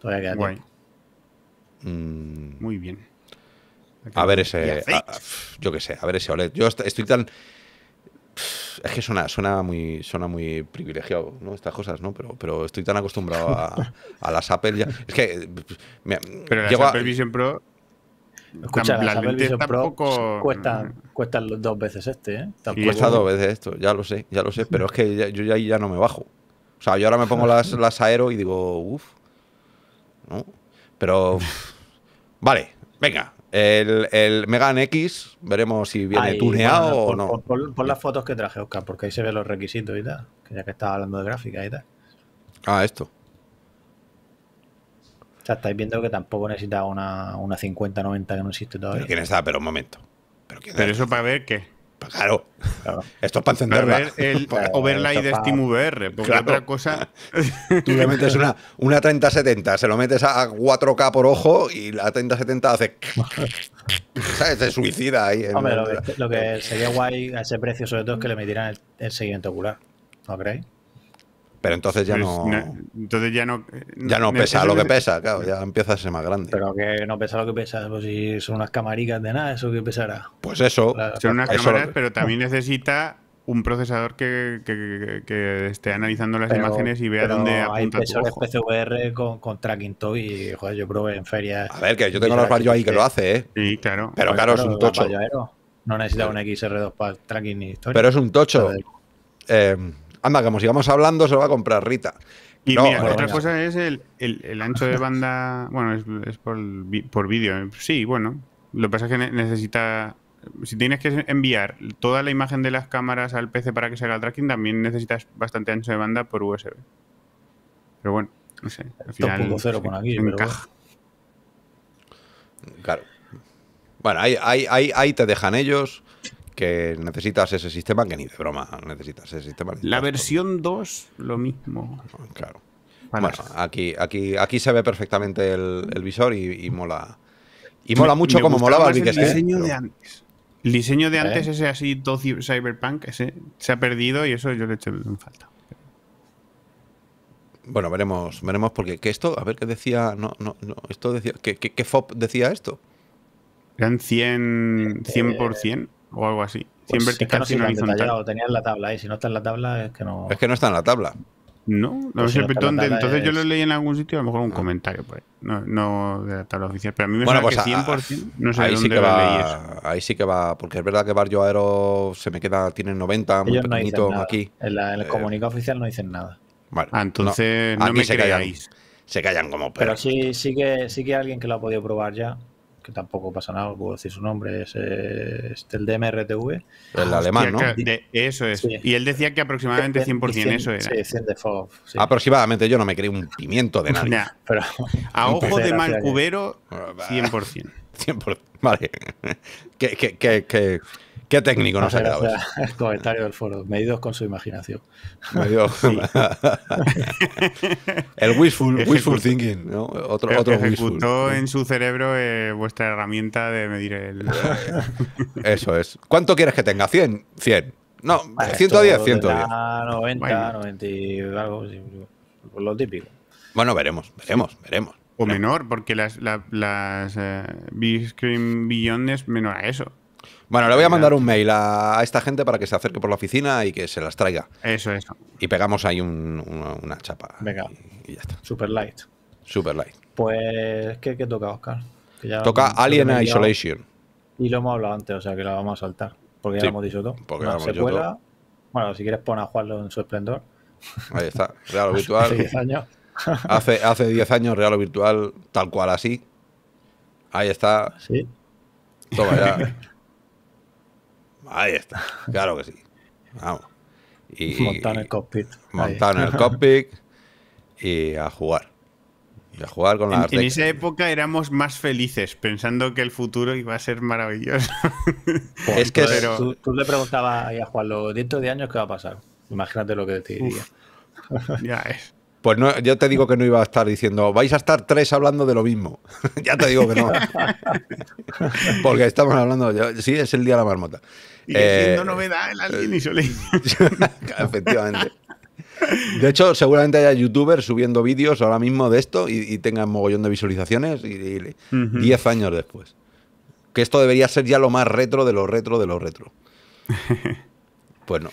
todavía queda tiempo. Mm. Muy bien. a ver ese. yo qué sé, a ver ese OLED. Yo estoy tan. Es que suena, suena, muy, suena muy privilegiado, ¿no? Estas cosas, ¿no? Pero, pero estoy tan acostumbrado a, las Apple ya. Es que. Me, pero la Apple Vision Pro Escucha, el
tampoco... cuesta
mm. cuesta dos veces este, ¿eh? Cuesta dos
veces esto, ya lo sé, ya lo sé, pero es que yo ya, ya no me bajo. O sea, yo ahora me pongo las, las aero y digo, uff, ¿no? Pero, vale, venga, el, el, Megan X, veremos si viene tuneado o no.
Por, las fotos que traje, Oscar, porque ahí se ven los requisitos y tal, ya que estaba hablando de gráfica y tal. Ah, esto. O sea, estáis viendo que tampoco necesita una, una 50-90
que no existe todavía. Pero quién está, pero un momento. Pero, eso para ver qué. Pues claro.
Esto es para encenderla. Para ver el pues overlay de SteamVR,
porque otra cosa...
Tú le metes una, 30-70, se lo metes a 4K por ojo y la 30-70 hace... ¿Sabes? Se suicida ahí. Hombre,
lo, que, sería guay a ese precio sobre todo es que le metieran el, el seguimiento ocular. ¿No creéis? Pero entonces ya pues, no,
Entonces ya no. Eh, ya no pesa lo que pesa, claro, ya empieza a ser más grande. Pero
que no pesa lo que pesa, pues si son unas camaricas de nada, ¿eso que pesará?
Pues eso. son unas cámaras, pero también necesita un procesador que, que, esté analizando las imágenes y vea dónde apunta Hay tu
PCVR con, tracking toy y, joder, yo probé en ferias. A ver, que yo tengo los
barrios ahí que lo hace, ¿eh? Sí, claro. Pero pues claro, es un tocho. No necesita un
XR2 para
tracking ni historia. Pero es un tocho. Eh, Anda, como sigamos hablando, se lo va a comprar Rita. Y mira, otra cosa
es el, ancho de banda. Bueno, es, por, por vídeo. Eh, sí, bueno. Lo que pasa es que necesita. Si tienes que enviar toda la imagen de las cámaras al PC para que se haga el tracking, también necesitas bastante ancho de banda por USB. Pero bueno, no sé. Al final, cero con aquí,
Claro. Bueno, ahí, ahí, ahí, ahí te dejan ellos que necesitas ese sistema que ni de broma necesitas ese sistema. La
versión 2, lo
mismo. Claro. Bueno, aquí, aquí, aquí se ve perfectamente el, visor y, mola. Y mola mucho como molaba el, diseño
de antes.
El diseño de ¿Eh? antes,
ese así todo cyberpunk, ese
se ha perdido y eso yo le eché en falta. Bueno, veremos, veremos porque esto, a ver qué decía, no, no, esto decía, ¿qué, FOP decía esto? Eran 100, 100% o algo así. Pues si vertical, es que no sino horizontal. Detallado.
Tenías la tabla y ¿eh? si no está en la tabla es que no.
Es que no está en la tabla. No, no, pues entonces yo lo leí en algún sitio, a lo mejor un ah. comentario no, no de la tabla oficial, pero a mí me bueno, pues que 100% no ahí sí que va,
Ahí sí que va, porque es verdad que Barrio Aero se me queda, tiene 90, muy pequeñito aquí. En, el eh, comunicado oficial no dicen nada.
Vale, ah, entonces no, me se
creáis. se callan como perros.
Pero sí, sí, que, sí que hay alguien que lo ha podido probar ya que tampoco pasa nada, puedo decir su nombre, es, eh, el DMRTV. El alemán, ¿no?
eso es. Y él decía que aproximadamente 100%, eso era. Sí, de
Aproximadamente, yo no me creí un pimiento de nadie. a ojo de Malcubero, 100%. 100%. Vale. que Qué técnico nos ha quedado.
El comentario del
foro. Medidos con su imaginación. Medidos. el wishful, wishful thinking, ¿no? Otro, otro ejecutó en su cerebro eh, vuestra herramienta de medir el.
Eso es. ¿Cuánto quieres que tenga? ¿100? 100. No, 110, 110.
90, 90 y algo. Lo típico.
Bueno, veremos, veremos, veremos. O menor, porque las, las, eh, Big
Screen Beyond es menor a eso. Bueno, le voy a mandar un mail a, esta gente para que se acerque por la oficina y que se las traiga. Eso, eso. Y pegamos ahí una, chapa. Venga. Y, ya está. Super light. Super light.
Pues, ¿qué, qué toca, Oscar? toca Alien Isolation. Y lo hemos hablado antes, o sea que la vamos a saltar. Porque ya lo hemos dicho todo. Porque no, se Bueno, si quieres pon a jugarlo en su esplendor.
Ahí está. Real virtual. hace 10 años. hace, 10 años, Real virtual, tal cual así. Ahí está. Sí. Toma ya. Ahí está, claro que sí. Vamos. Y, montado en el cockpit. Montado en el cockpit y a jugar. Y a jugar con la en, en
esa época éramos más felices, pensando que el futuro iba a ser maravilloso.
es que tú,
le preguntabas a Juan,
dentro de años, ¿qué va a pasar?
Imagínate lo que decidiría ya es. Pues no, yo te digo que no iba a estar diciendo, vais a estar tres hablando de lo mismo. ya te digo que no. Porque estamos hablando, sí, es el día de la marmota. Y no eh,
novedad el alien eh,
y Efectivamente. De hecho, seguramente haya youtubers subiendo vídeos ahora mismo de esto y, tengan mogollón de visualizaciones 10 años después. Que esto debería ser ya lo más retro de lo retro de lo retro. Pues no.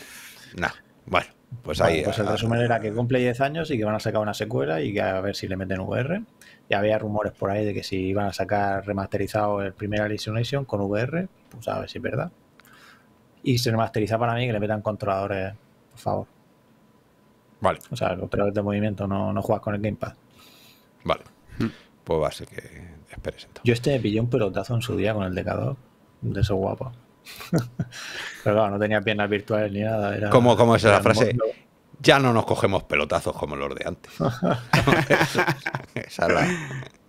Nada. Bueno.
Pues, ahí, pues el resumen era que cumple 10 años y que van a sacar una secuela y que a ver si le meten VR. Y había rumores por ahí de que si iban a sacar remasterizado el primer Alienation con VR, pues a ver si es verdad. Y se remasteriza para mí que le metan controladores, por favor. Vale. O sea, controladores de movimiento, no, no juegas con el gamepad. Vale. Hmm. Pues va a ser que esperes Yo este me pillé un pelotazo en su día con el Decador, de esos guapos Pero claro, no tenía piernas virtuales ni nada. Era, ¿Cómo, cómo es la frase?
Ya no nos cogemos pelotazos como los de antes.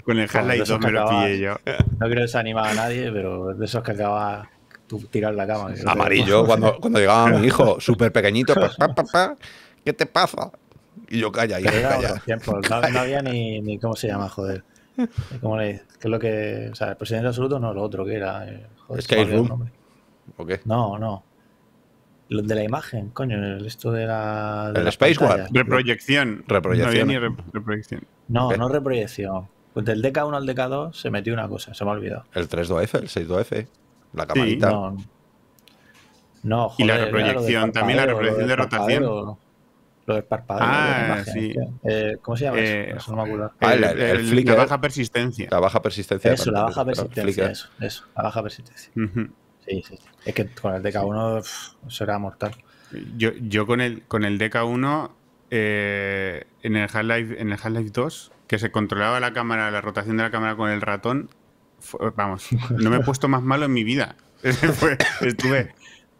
Con el highlight no, lo pillé
No
quiero desanimar a nadie, pero de esos que acabas tú tirar la cama. Amarillo, cuando, cuando llegaba mi hijo
súper pequeñito, pa, pa,
pa, ¿qué te pasa?
Y yo calla, y No,
había ni, cómo se llama, joder. ¿Cómo ¿Qué es lo que. el presidente absoluto no, lo otro que era. Eh, joder, es que ¿O qué? No, no. Lo de la imagen, coño, El esto de la. De el War? Reproyección. Reproyección. No, reproyección. no, no reproyección. Pues del DK1 al DK2 se metió una cosa, se me ha olvidado.
El 3.2F, el 6.2F, la camarita. Sí. No, no joder, Y la reproyección, también la reproyección de rotación. Lo esparpado. Ah, sí.
Eh, ¿Cómo se llama eso? Eh, ah, el, La baja
persistencia. La baja persistencia. Eso, la baja persistencia. Eso,
eso, la baja persistencia. Sí, Es que con el DK1 será mortal.
Yo, yo con el con el DK1 eh, en el Half-Life en el half 2 que se controlaba la cámara, la rotación de la cámara con el ratón, vamos, no me he puesto más malo en mi vida. estuve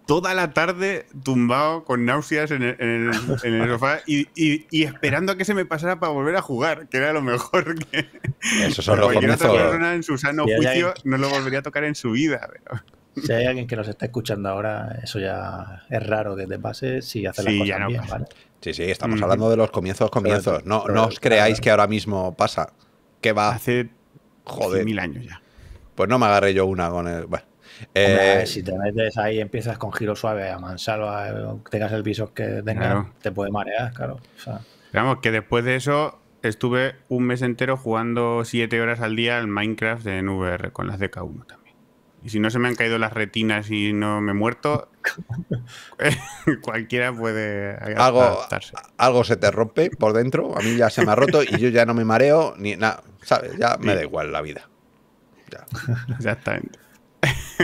toda la tarde tumbado con náuseas en el, sofá y, esperando a que se me pasara para volver a jugar, que era lo mejor que Eso en su sano juicio no lo volvería
a tocar en su vida. Pero... Si hay alguien que nos está escuchando ahora, eso ya es raro que te
pase si hace sí, las bien, ¿vale? Sí, sí, estamos hablando de los comienzos, comienzos. no, no os creáis que ahora mismo pasa. Que va. Hace. Joder. Mil años ya. Pues no me agarré yo una con el. Bueno. Eh, si te metes ahí empiezas con giro suave a mansalva, eh,
tengas el piso que tengas, te puede marear, claro. O
Digamos que después de eso estuve un mes entero jugando 7 horas al día al Minecraft en VR con las DK1 también. Y si no se me han caído las retinas y no me he muerto,
cualquiera puede algo, Algo se te rompe por dentro, a mí ya se me ha roto y yo ya no me mareo ni nada, ¿sabes? Ya me da igual la vida. Ya. Exactamente.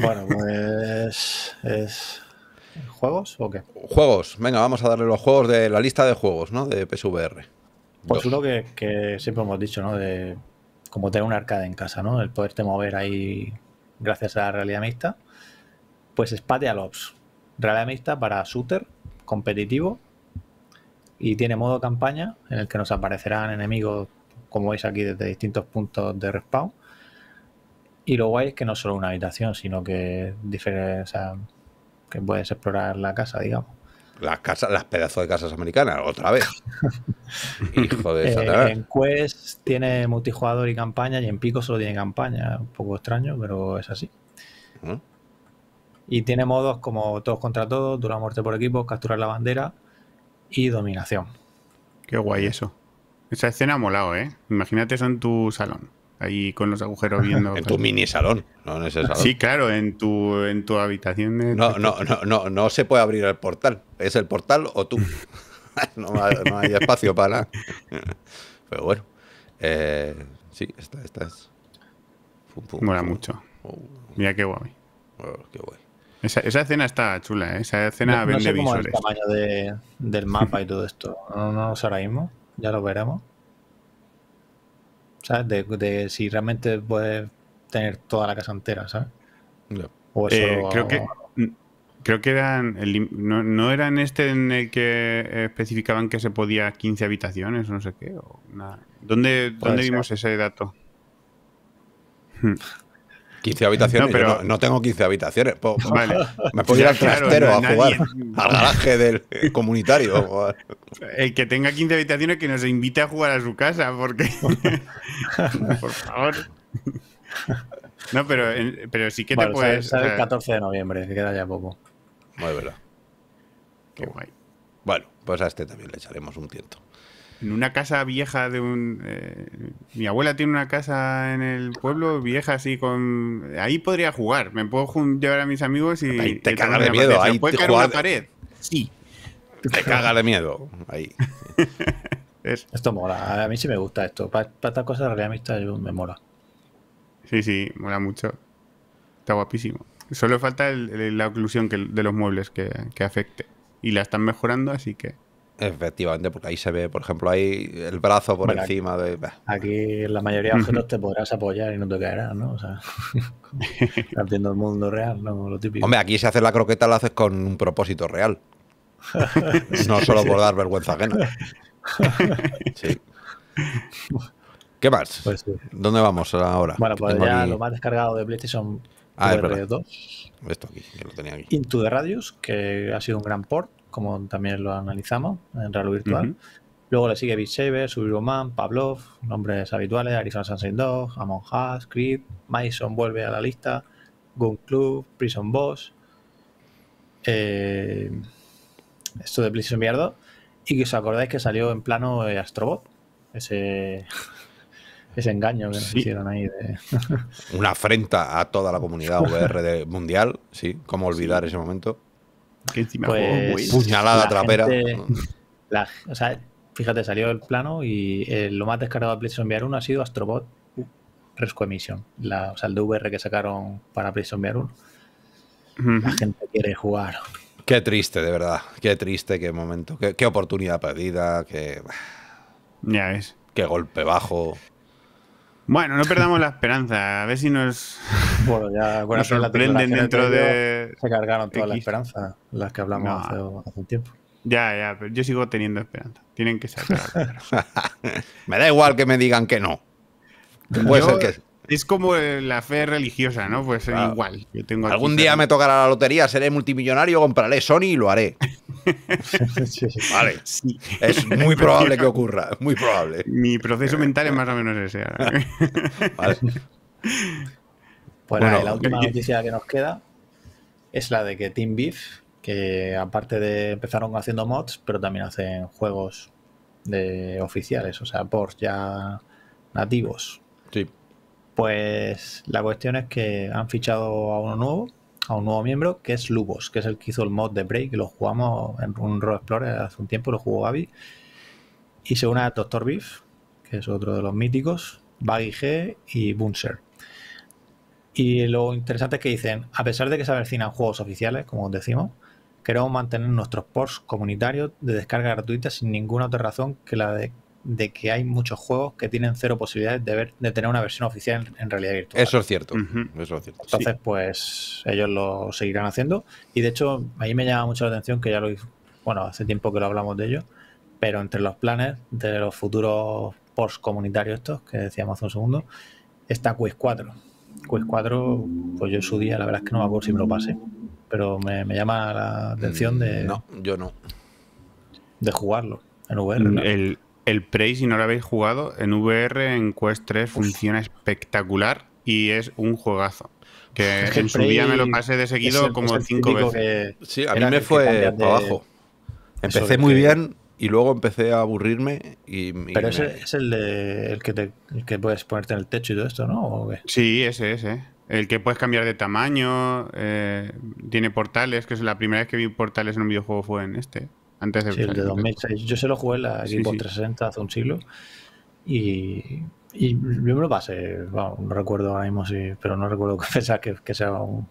Bueno, pues ¿Juegos o qué?
Juegos, venga, vamos a darle los juegos de la lista de juegos, ¿no? De PSVR. Pues uno que,
que siempre hemos dicho, ¿no? De como tener un arcade en casa, ¿no? El poderte mover ahí gracias a la realidad mixta, pues es Pateal Ops. Realidad mixta para shooter, competitivo, y tiene modo campaña en el que nos aparecerán enemigos, como veis aquí, desde distintos puntos de respawn. Y lo guay es que no solo una habitación, sino que, diferencia que puedes explorar la casa, digamos.
Las, casas, las pedazos de casas americanas, otra vez. Hijo de eh, en
Quest tiene multijugador y campaña y en Pico solo tiene campaña. Un poco extraño, pero es así. Y tiene modos como todos contra todos, dura muerte por equipo
capturar la bandera y dominación. Qué guay eso. Esa escena ha molado, ¿eh? Imagínate eso en tu salón ahí con los agujeros viendo. en tu mini salón,
no en ese salón. Sí, claro, en tu, en tu habitación. No, no, no, no, no se puede abrir el portal. ¿Es el portal o tú? no, hay espacio para Pero bueno, eh, sí, esta, esta es. Mola mucho. Oh.
Mira oh, qué guay. Esa, esa, escena está chula, ¿eh? esa escena no, vende no el tamaño
del mapa y todo esto. No, no, ya lo veremos. De, si realmente puedes tener toda la casa entera, ¿sabes?
Eh, creo que creo que eran no, no eran este en el que especificaban que se podía 15 habitaciones o no sé qué ¿Dónde, ¿dónde vimos ese dato? Hmm. 15 habitaciones, pero...
no, tengo 15 habitaciones. vale. Me puedo ir al trastero a jugar, al garaje del eh, comunitario.
El que tenga 15 habitaciones que nos invite a jugar a su casa, porque. Por favor. No, pero, pero sí que te puedes. el
14 de noviembre, que queda ya poco. Muy verdad. Qué guay. Bueno, pues a este también le echaremos un tiento
en una casa vieja de un... Eh, mi abuela tiene una casa en el pueblo vieja así con... Ahí podría jugar, me puedo llevar a mis amigos y... te cagas de miedo, ahí te caer jugar... pared? Sí.
Te
cagas de
miedo, ahí.
Esto mola, a mí sí me gusta esto. Para, para estas cosas de realidad me mola.
Sí, sí, mola mucho. Está guapísimo. Solo falta la oclusión de los muebles que afecte. Y la están mejorando, así que...
Efectivamente, porque ahí se ve, por ejemplo, ahí el brazo por encima de. Aquí la mayoría de objetos te podrás
apoyar y no te caerás, ¿no? O sea,
viendo el mundo real, ¿no? Lo típico. Hombre, aquí si haces la croqueta la haces con un propósito real. no solo por dar vergüenza ajena. Sí. ¿Qué más? Pues sí. ¿Dónde vamos ahora? Bueno, pues ya lo más
descargado de PlayStation
ah, 2 Esto aquí,
que lo tenía aquí. Into the Radius, que ha sido un gran port como también lo analizamos en Real virtual. Luego le sigue bitshaver Shaver Pavlov, nombres habituales, Arizona Sunshine 2, Among Us, Creed, Mason vuelve a la lista, Gun Club, Prison Boss, eh, esto de Prison mierdo y que os acordáis que salió en plano eh, Astrobot, ese, ese engaño que nos hicieron ahí.
Una afrenta a toda la comunidad VR mundial, sí, cómo olvidar ese momento. pues, Puñalada trapera.
fíjate, salió el plano y eh, lo más descargado de PlayStation VR 1 ha sido Astrobot Rescue Mission. La, o sea, el DVR que sacaron para
PlayStation VR 1. La gente quiere jugar. Qué triste, de verdad. Qué triste, qué momento. Qué, oportunidad perdida. Qué... Ya Qué golpe
bajo. Bueno, no perdamos la esperanza. A ver si nos, bueno, ya, dentro de. Se cargaron toda las la esperanza, las
que hablamos hace, un tiempo.
Ya, ya, pero yo sigo teniendo esperanza. Tienen que ser. me da igual que
me digan que no. Puede ser que. Es como la fe religiosa, ¿no? Pues igual. Algún día me tocará la lotería, seré multimillonario, compraré Sony y lo haré.
Vale. Es muy probable que ocurra. Muy probable. Mi proceso eh, mental es más o menos ese. ¿eh? vale. Bueno, la última noticia que nos queda
es la de que Team Beef, que aparte de empezaron haciendo mods, pero también hacen juegos de oficiales, o sea, por ya nativos. Sí. Pues la cuestión es que han fichado a uno nuevo, a un nuevo miembro, que es Lubos, que es el que hizo el mod de Break, que lo jugamos en un Road Explorer hace un tiempo, lo jugó Gaby. Y se una a Doctor Beef, que es otro de los míticos, Baggy G y Bunser. Y lo interesante es que dicen, a pesar de que se avecinan juegos oficiales, como decimos, queremos mantener nuestros ports comunitarios de descarga gratuita sin ninguna otra razón que la de de que hay muchos juegos que tienen cero posibilidades de, ver, de tener una versión oficial en, realidad virtual.
Eso es cierto. Eso es cierto. Entonces,
pues ellos lo seguirán haciendo. Y de hecho, a me llama mucho la atención que ya lo bueno, hace tiempo que lo hablamos de ello, pero entre los planes de los futuros post comunitarios estos que decíamos hace un segundo, está Quiz 4. Quiz 4, pues yo en su día, la verdad es que no me acuerdo si me lo pasé, pero me, me llama la atención mm, de... No, yo no.
De jugarlo en VR. Mm, el, el Prey, si no lo habéis jugado, en VR en Quest 3 funciona espectacular y es un juegazo. Que en su día me lo pasé de seguido como cinco veces. Sí, a mí me fue abajo.
Empecé muy bien y luego empecé a aburrirme Pero ese
es el, de, el, que puedes ponerte en el techo y todo esto, ¿no? Sí, ese, es. El que puedes cambiar de tamaño, eh, tiene portales, que es la primera vez que vi portales en un videojuego fue en este. Antes de, sí, el de 2006. Yo se lo jugué en la Xbox 360 hace un siglo
y, y, yo me lo pasé. no recuerdo ahora mismo, pero no recuerdo que pensaba que, que
sea un,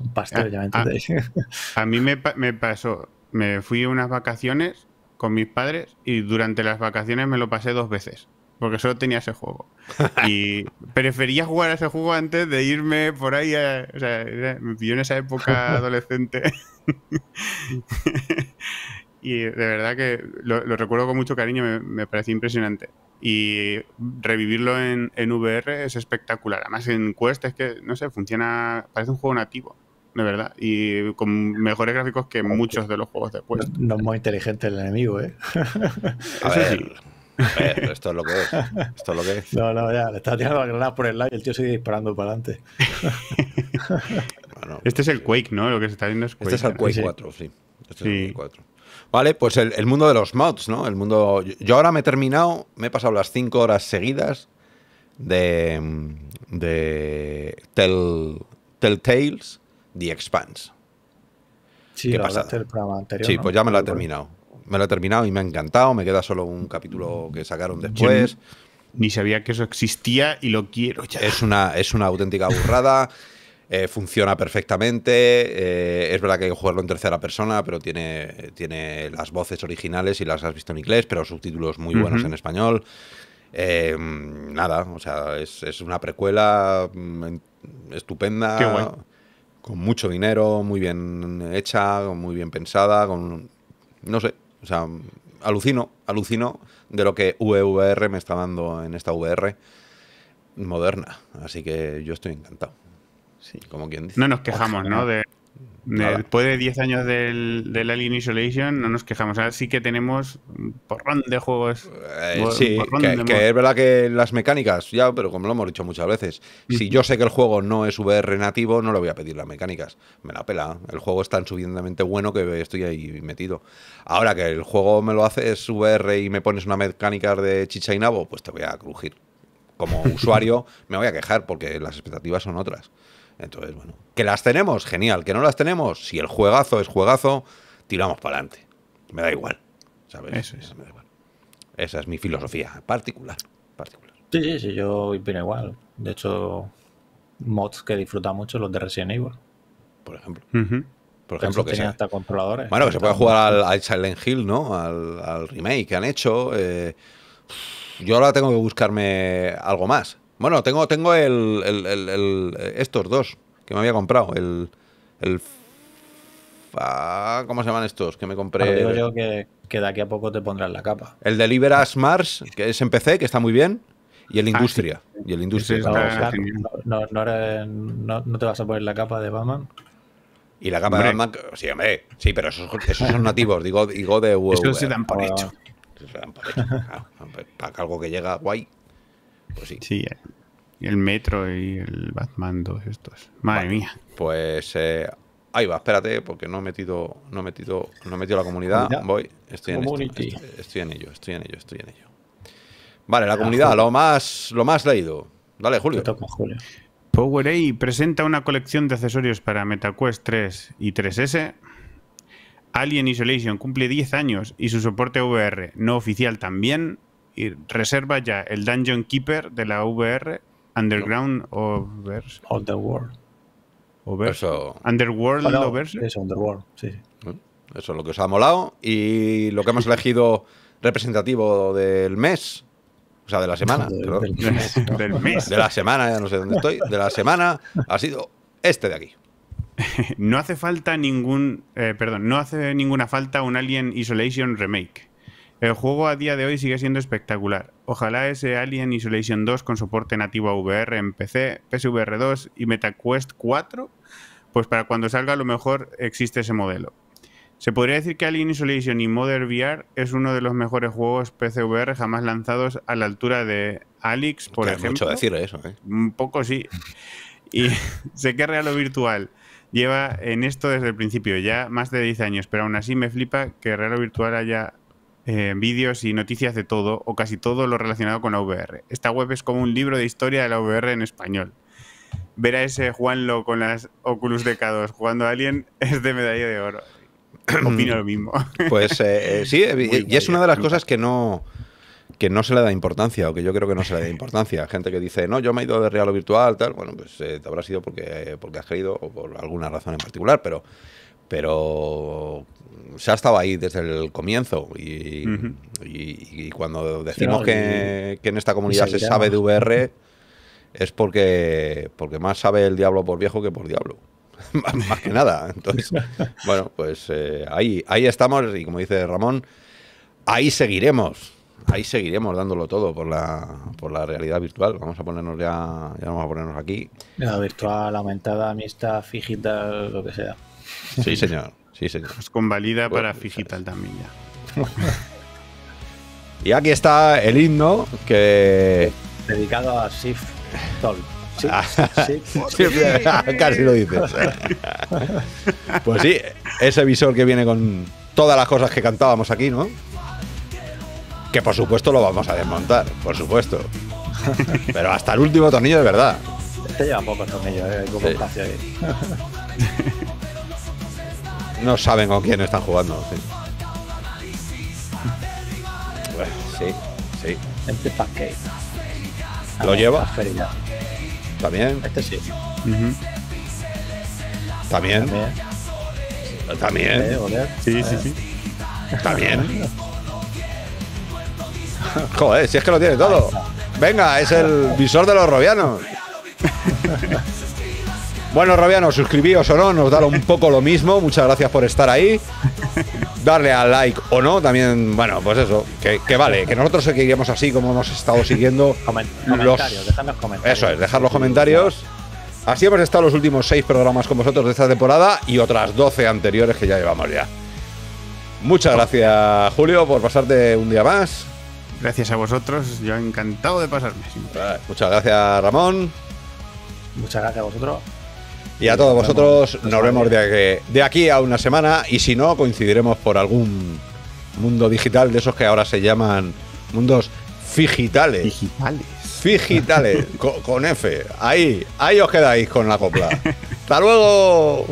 un pastel. Ah, a, a, ah, a, mí me, me pasó, me fui unas vacaciones con mis padres y durante las vacaciones me lo pasé dos veces porque solo tenía ese juego. Y prefería jugar a ese juego antes de irme por ahí. o sea, me en esa época adolescente y de verdad que lo, recuerdo con mucho cariño, me, parece impresionante. Y revivirlo en, en, VR es espectacular. Además, en Quest es que, no sé, funciona, parece un juego nativo, de verdad. Y con mejores gráficos que muchos de los juegos de Quest.
No, es muy inteligente el enemigo, ¿eh?
A ver. esto es lo que es. Esto es lo que
No, no, ya, le está tirando la granada por el lado y el tío sigue disparando para adelante.
este es el Quake, ¿no? Lo que se está viendo es Quake. Este es el Quake 4, sí. Este es el Quake 4. ¿Vale? Pues el, mundo de los mods, ¿no? El mundo. Yo ahora me he terminado, me he pasado las cinco horas seguidas de. de. Tell, Telltales The Expanse.
Sí, ¿Qué pasa? anterior. Sí, pues ya me
lo he terminado. Me lo he terminado y me ha encantado. Me queda solo un capítulo que sacaron después. ni sabía que eso existía y lo quiero Es una, es una auténtica burrada. Eh, funciona perfectamente. Eh, es verdad que hay que jugarlo en tercera persona, pero tiene, tiene las voces originales y las has visto en inglés, pero subtítulos muy buenos en español. Eh, nada, o sea, es, una precuela mm, estupenda. Con mucho dinero, muy bien hecha, muy bien pensada, con. No sé, o sea, alucino, alucino de lo que VVR me está dando en esta VR moderna. Así que yo estoy encantado. No nos quejamos, ¿no? De, después
de 10 años del, del, Alien Isolation, no nos quejamos. Ahora sí que tenemos un porrón de juegos. Eh, sí, que, es verdad
que las mecánicas, ya, pero como lo hemos dicho muchas veces, si yo sé que el juego no es VR nativo, no le voy a pedir las mecánicas. Me la pela. El juego es tan suficientemente bueno que estoy ahí metido. Ahora que el juego me lo es VR y me pones una mecánica de chicha y nabo, pues te voy a crujir. Como usuario, me voy a quejar porque las expectativas son otras. Entonces, bueno, que las tenemos, genial, que no las tenemos, si el juegazo es juegazo, tiramos para adelante. Me da igual, ¿sabes? Esa es mi filosofía particular,
particular. Sí, sí, sí, yo opino igual. De hecho, mods que disfruta mucho los de
Resident Evil. Por ejemplo. Por ejemplo, que hasta
controladores. Bueno, que se puede jugar
al, Silent Hill, ¿no? Al, remake que han hecho. Eh, yo ahora tengo que buscarme algo más. Bueno, tengo, tengo el, estos dos que me había comprado. El, ¿Cómo se llaman estos? Que me compré. digo yo
que, que, de aquí a poco te pondrán la capa.
El de Libera Mars, que es en PC, que está muy bien. Y el ah, Industria. Y el Industria.
no, te vas a poner la
capa de Batman. Y la capa de Batman. Sí, hombre. Sí, pero esos, son nativos. Digo, digo de. Eso e. se ah. dan por hecho. se dan por hecho. para algo que llega guay.
Pues sí. el Metro y el Batman, 2 estos.
Madre mía. Pues eh, ahí va, espérate, porque no he metido, no metido, no he la comunidad. Voy, estoy en, estoy, estoy en ello, estoy en ello, estoy en ello. Vale, la comunidad, lo más, lo más leído. Dale, Julio.
Power Julio. presenta una colección de accesorios para MetaQuest 3 y 3S. Alien Isolation cumple 10 años y su soporte VR no oficial también reserva ya el Dungeon Keeper de la VR Underground the Underworld. Eso. Underworld
Eso, Underworld, sí, Eso es lo que os ha molado y lo que hemos elegido representativo del mes. O sea, de la semana. De la semana, ya no sé dónde estoy. De la semana ha sido este
de aquí. No hace falta ningún. Eh, perdón, no hace ninguna falta un Alien Isolation Remake. El juego a día de hoy sigue siendo espectacular. Ojalá ese Alien Isolation 2 con soporte nativo a VR en PC, PSVR 2 y MetaQuest 4, pues para cuando salga a lo mejor existe ese modelo. Se podría decir que Alien Isolation y Modern VR es uno de los mejores juegos PCVR jamás lanzados a la altura de Alix, por ejemplo. mucho decir eso, ¿eh? Un poco sí. Y sé que Real Virtual lleva en esto desde el principio, ya más de 10 años, pero aún así me flipa que Real Virtual haya eh, vídeos y noticias de todo o casi todo lo relacionado con la VR. Esta web es como un libro de historia de la VR en español. Ver a ese Juanlo con las Oculus de K2 jugando a es de medalla de oro. Opino lo mismo.
Pues eh, eh, sí, y es una de las cosas que no que no se le da importancia o que yo creo que no se le da importancia. Gente que dice, no, yo me he ido de real o virtual, tal, bueno, pues te habrá sido porque, porque has creído, o por alguna razón en particular, pero pero se ha estado ahí desde el comienzo y, cuando decimos que, en esta comunidad se sabe de VR es porque, porque más sabe el diablo por viejo que por diablo. más que nada. Entonces, bueno, pues eh, ahí, ahí estamos y como dice Ramón, ahí seguiremos. Ahí seguiremos dándolo todo por la, por la realidad virtual. Vamos a ponernos ya, vamos a ponernos aquí.
La virtual, aumentada, amistad
fijita, lo que sea.
Sí, señor. Sí, señor. Es pues convalida para pues, Figital también
ya.
y aquí está el himno que. Dedicado a Sif Tol. Ah, sí, Casi lo dices. Pues sí, ese visor que viene con todas las cosas que cantábamos aquí, ¿no? Que por supuesto lo vamos a desmontar, por supuesto. Pero hasta el último tornillo de verdad.
Este lleva pocos tornillos, eh,
no saben con quién están jugando. Sí. sí, Este ¿Lo ah, lleva? También. Este sí. También. También. ¿También? Sí, sí, sí. También. Joder, si es que lo tiene todo. Venga, es el visor de los robianos. Bueno, Rabiano, suscribíos o no, nos da un poco lo mismo. Muchas gracias por estar ahí. Darle a like o no, también, bueno, pues eso, que, vale, que nosotros seguiríamos así como hemos estado siguiendo. los, comentarios, comentarios. Eso es, dejad los comentarios. Así hemos estado los últimos seis programas con vosotros de esta temporada y otras doce anteriores que ya llevamos ya. Muchas gracias, Julio, por pasarte un día más. Gracias a vosotros, yo encantado de pasarme. Muchas gracias, Ramón. Muchas gracias a vosotros. Y a todos vosotros nos vemos de aquí, a una semana y si no, coincidiremos por algún mundo digital de esos que ahora se llaman mundos figitales Digitales. con, con F. Ahí, ahí os quedáis con la copla. Hasta Hasta luego.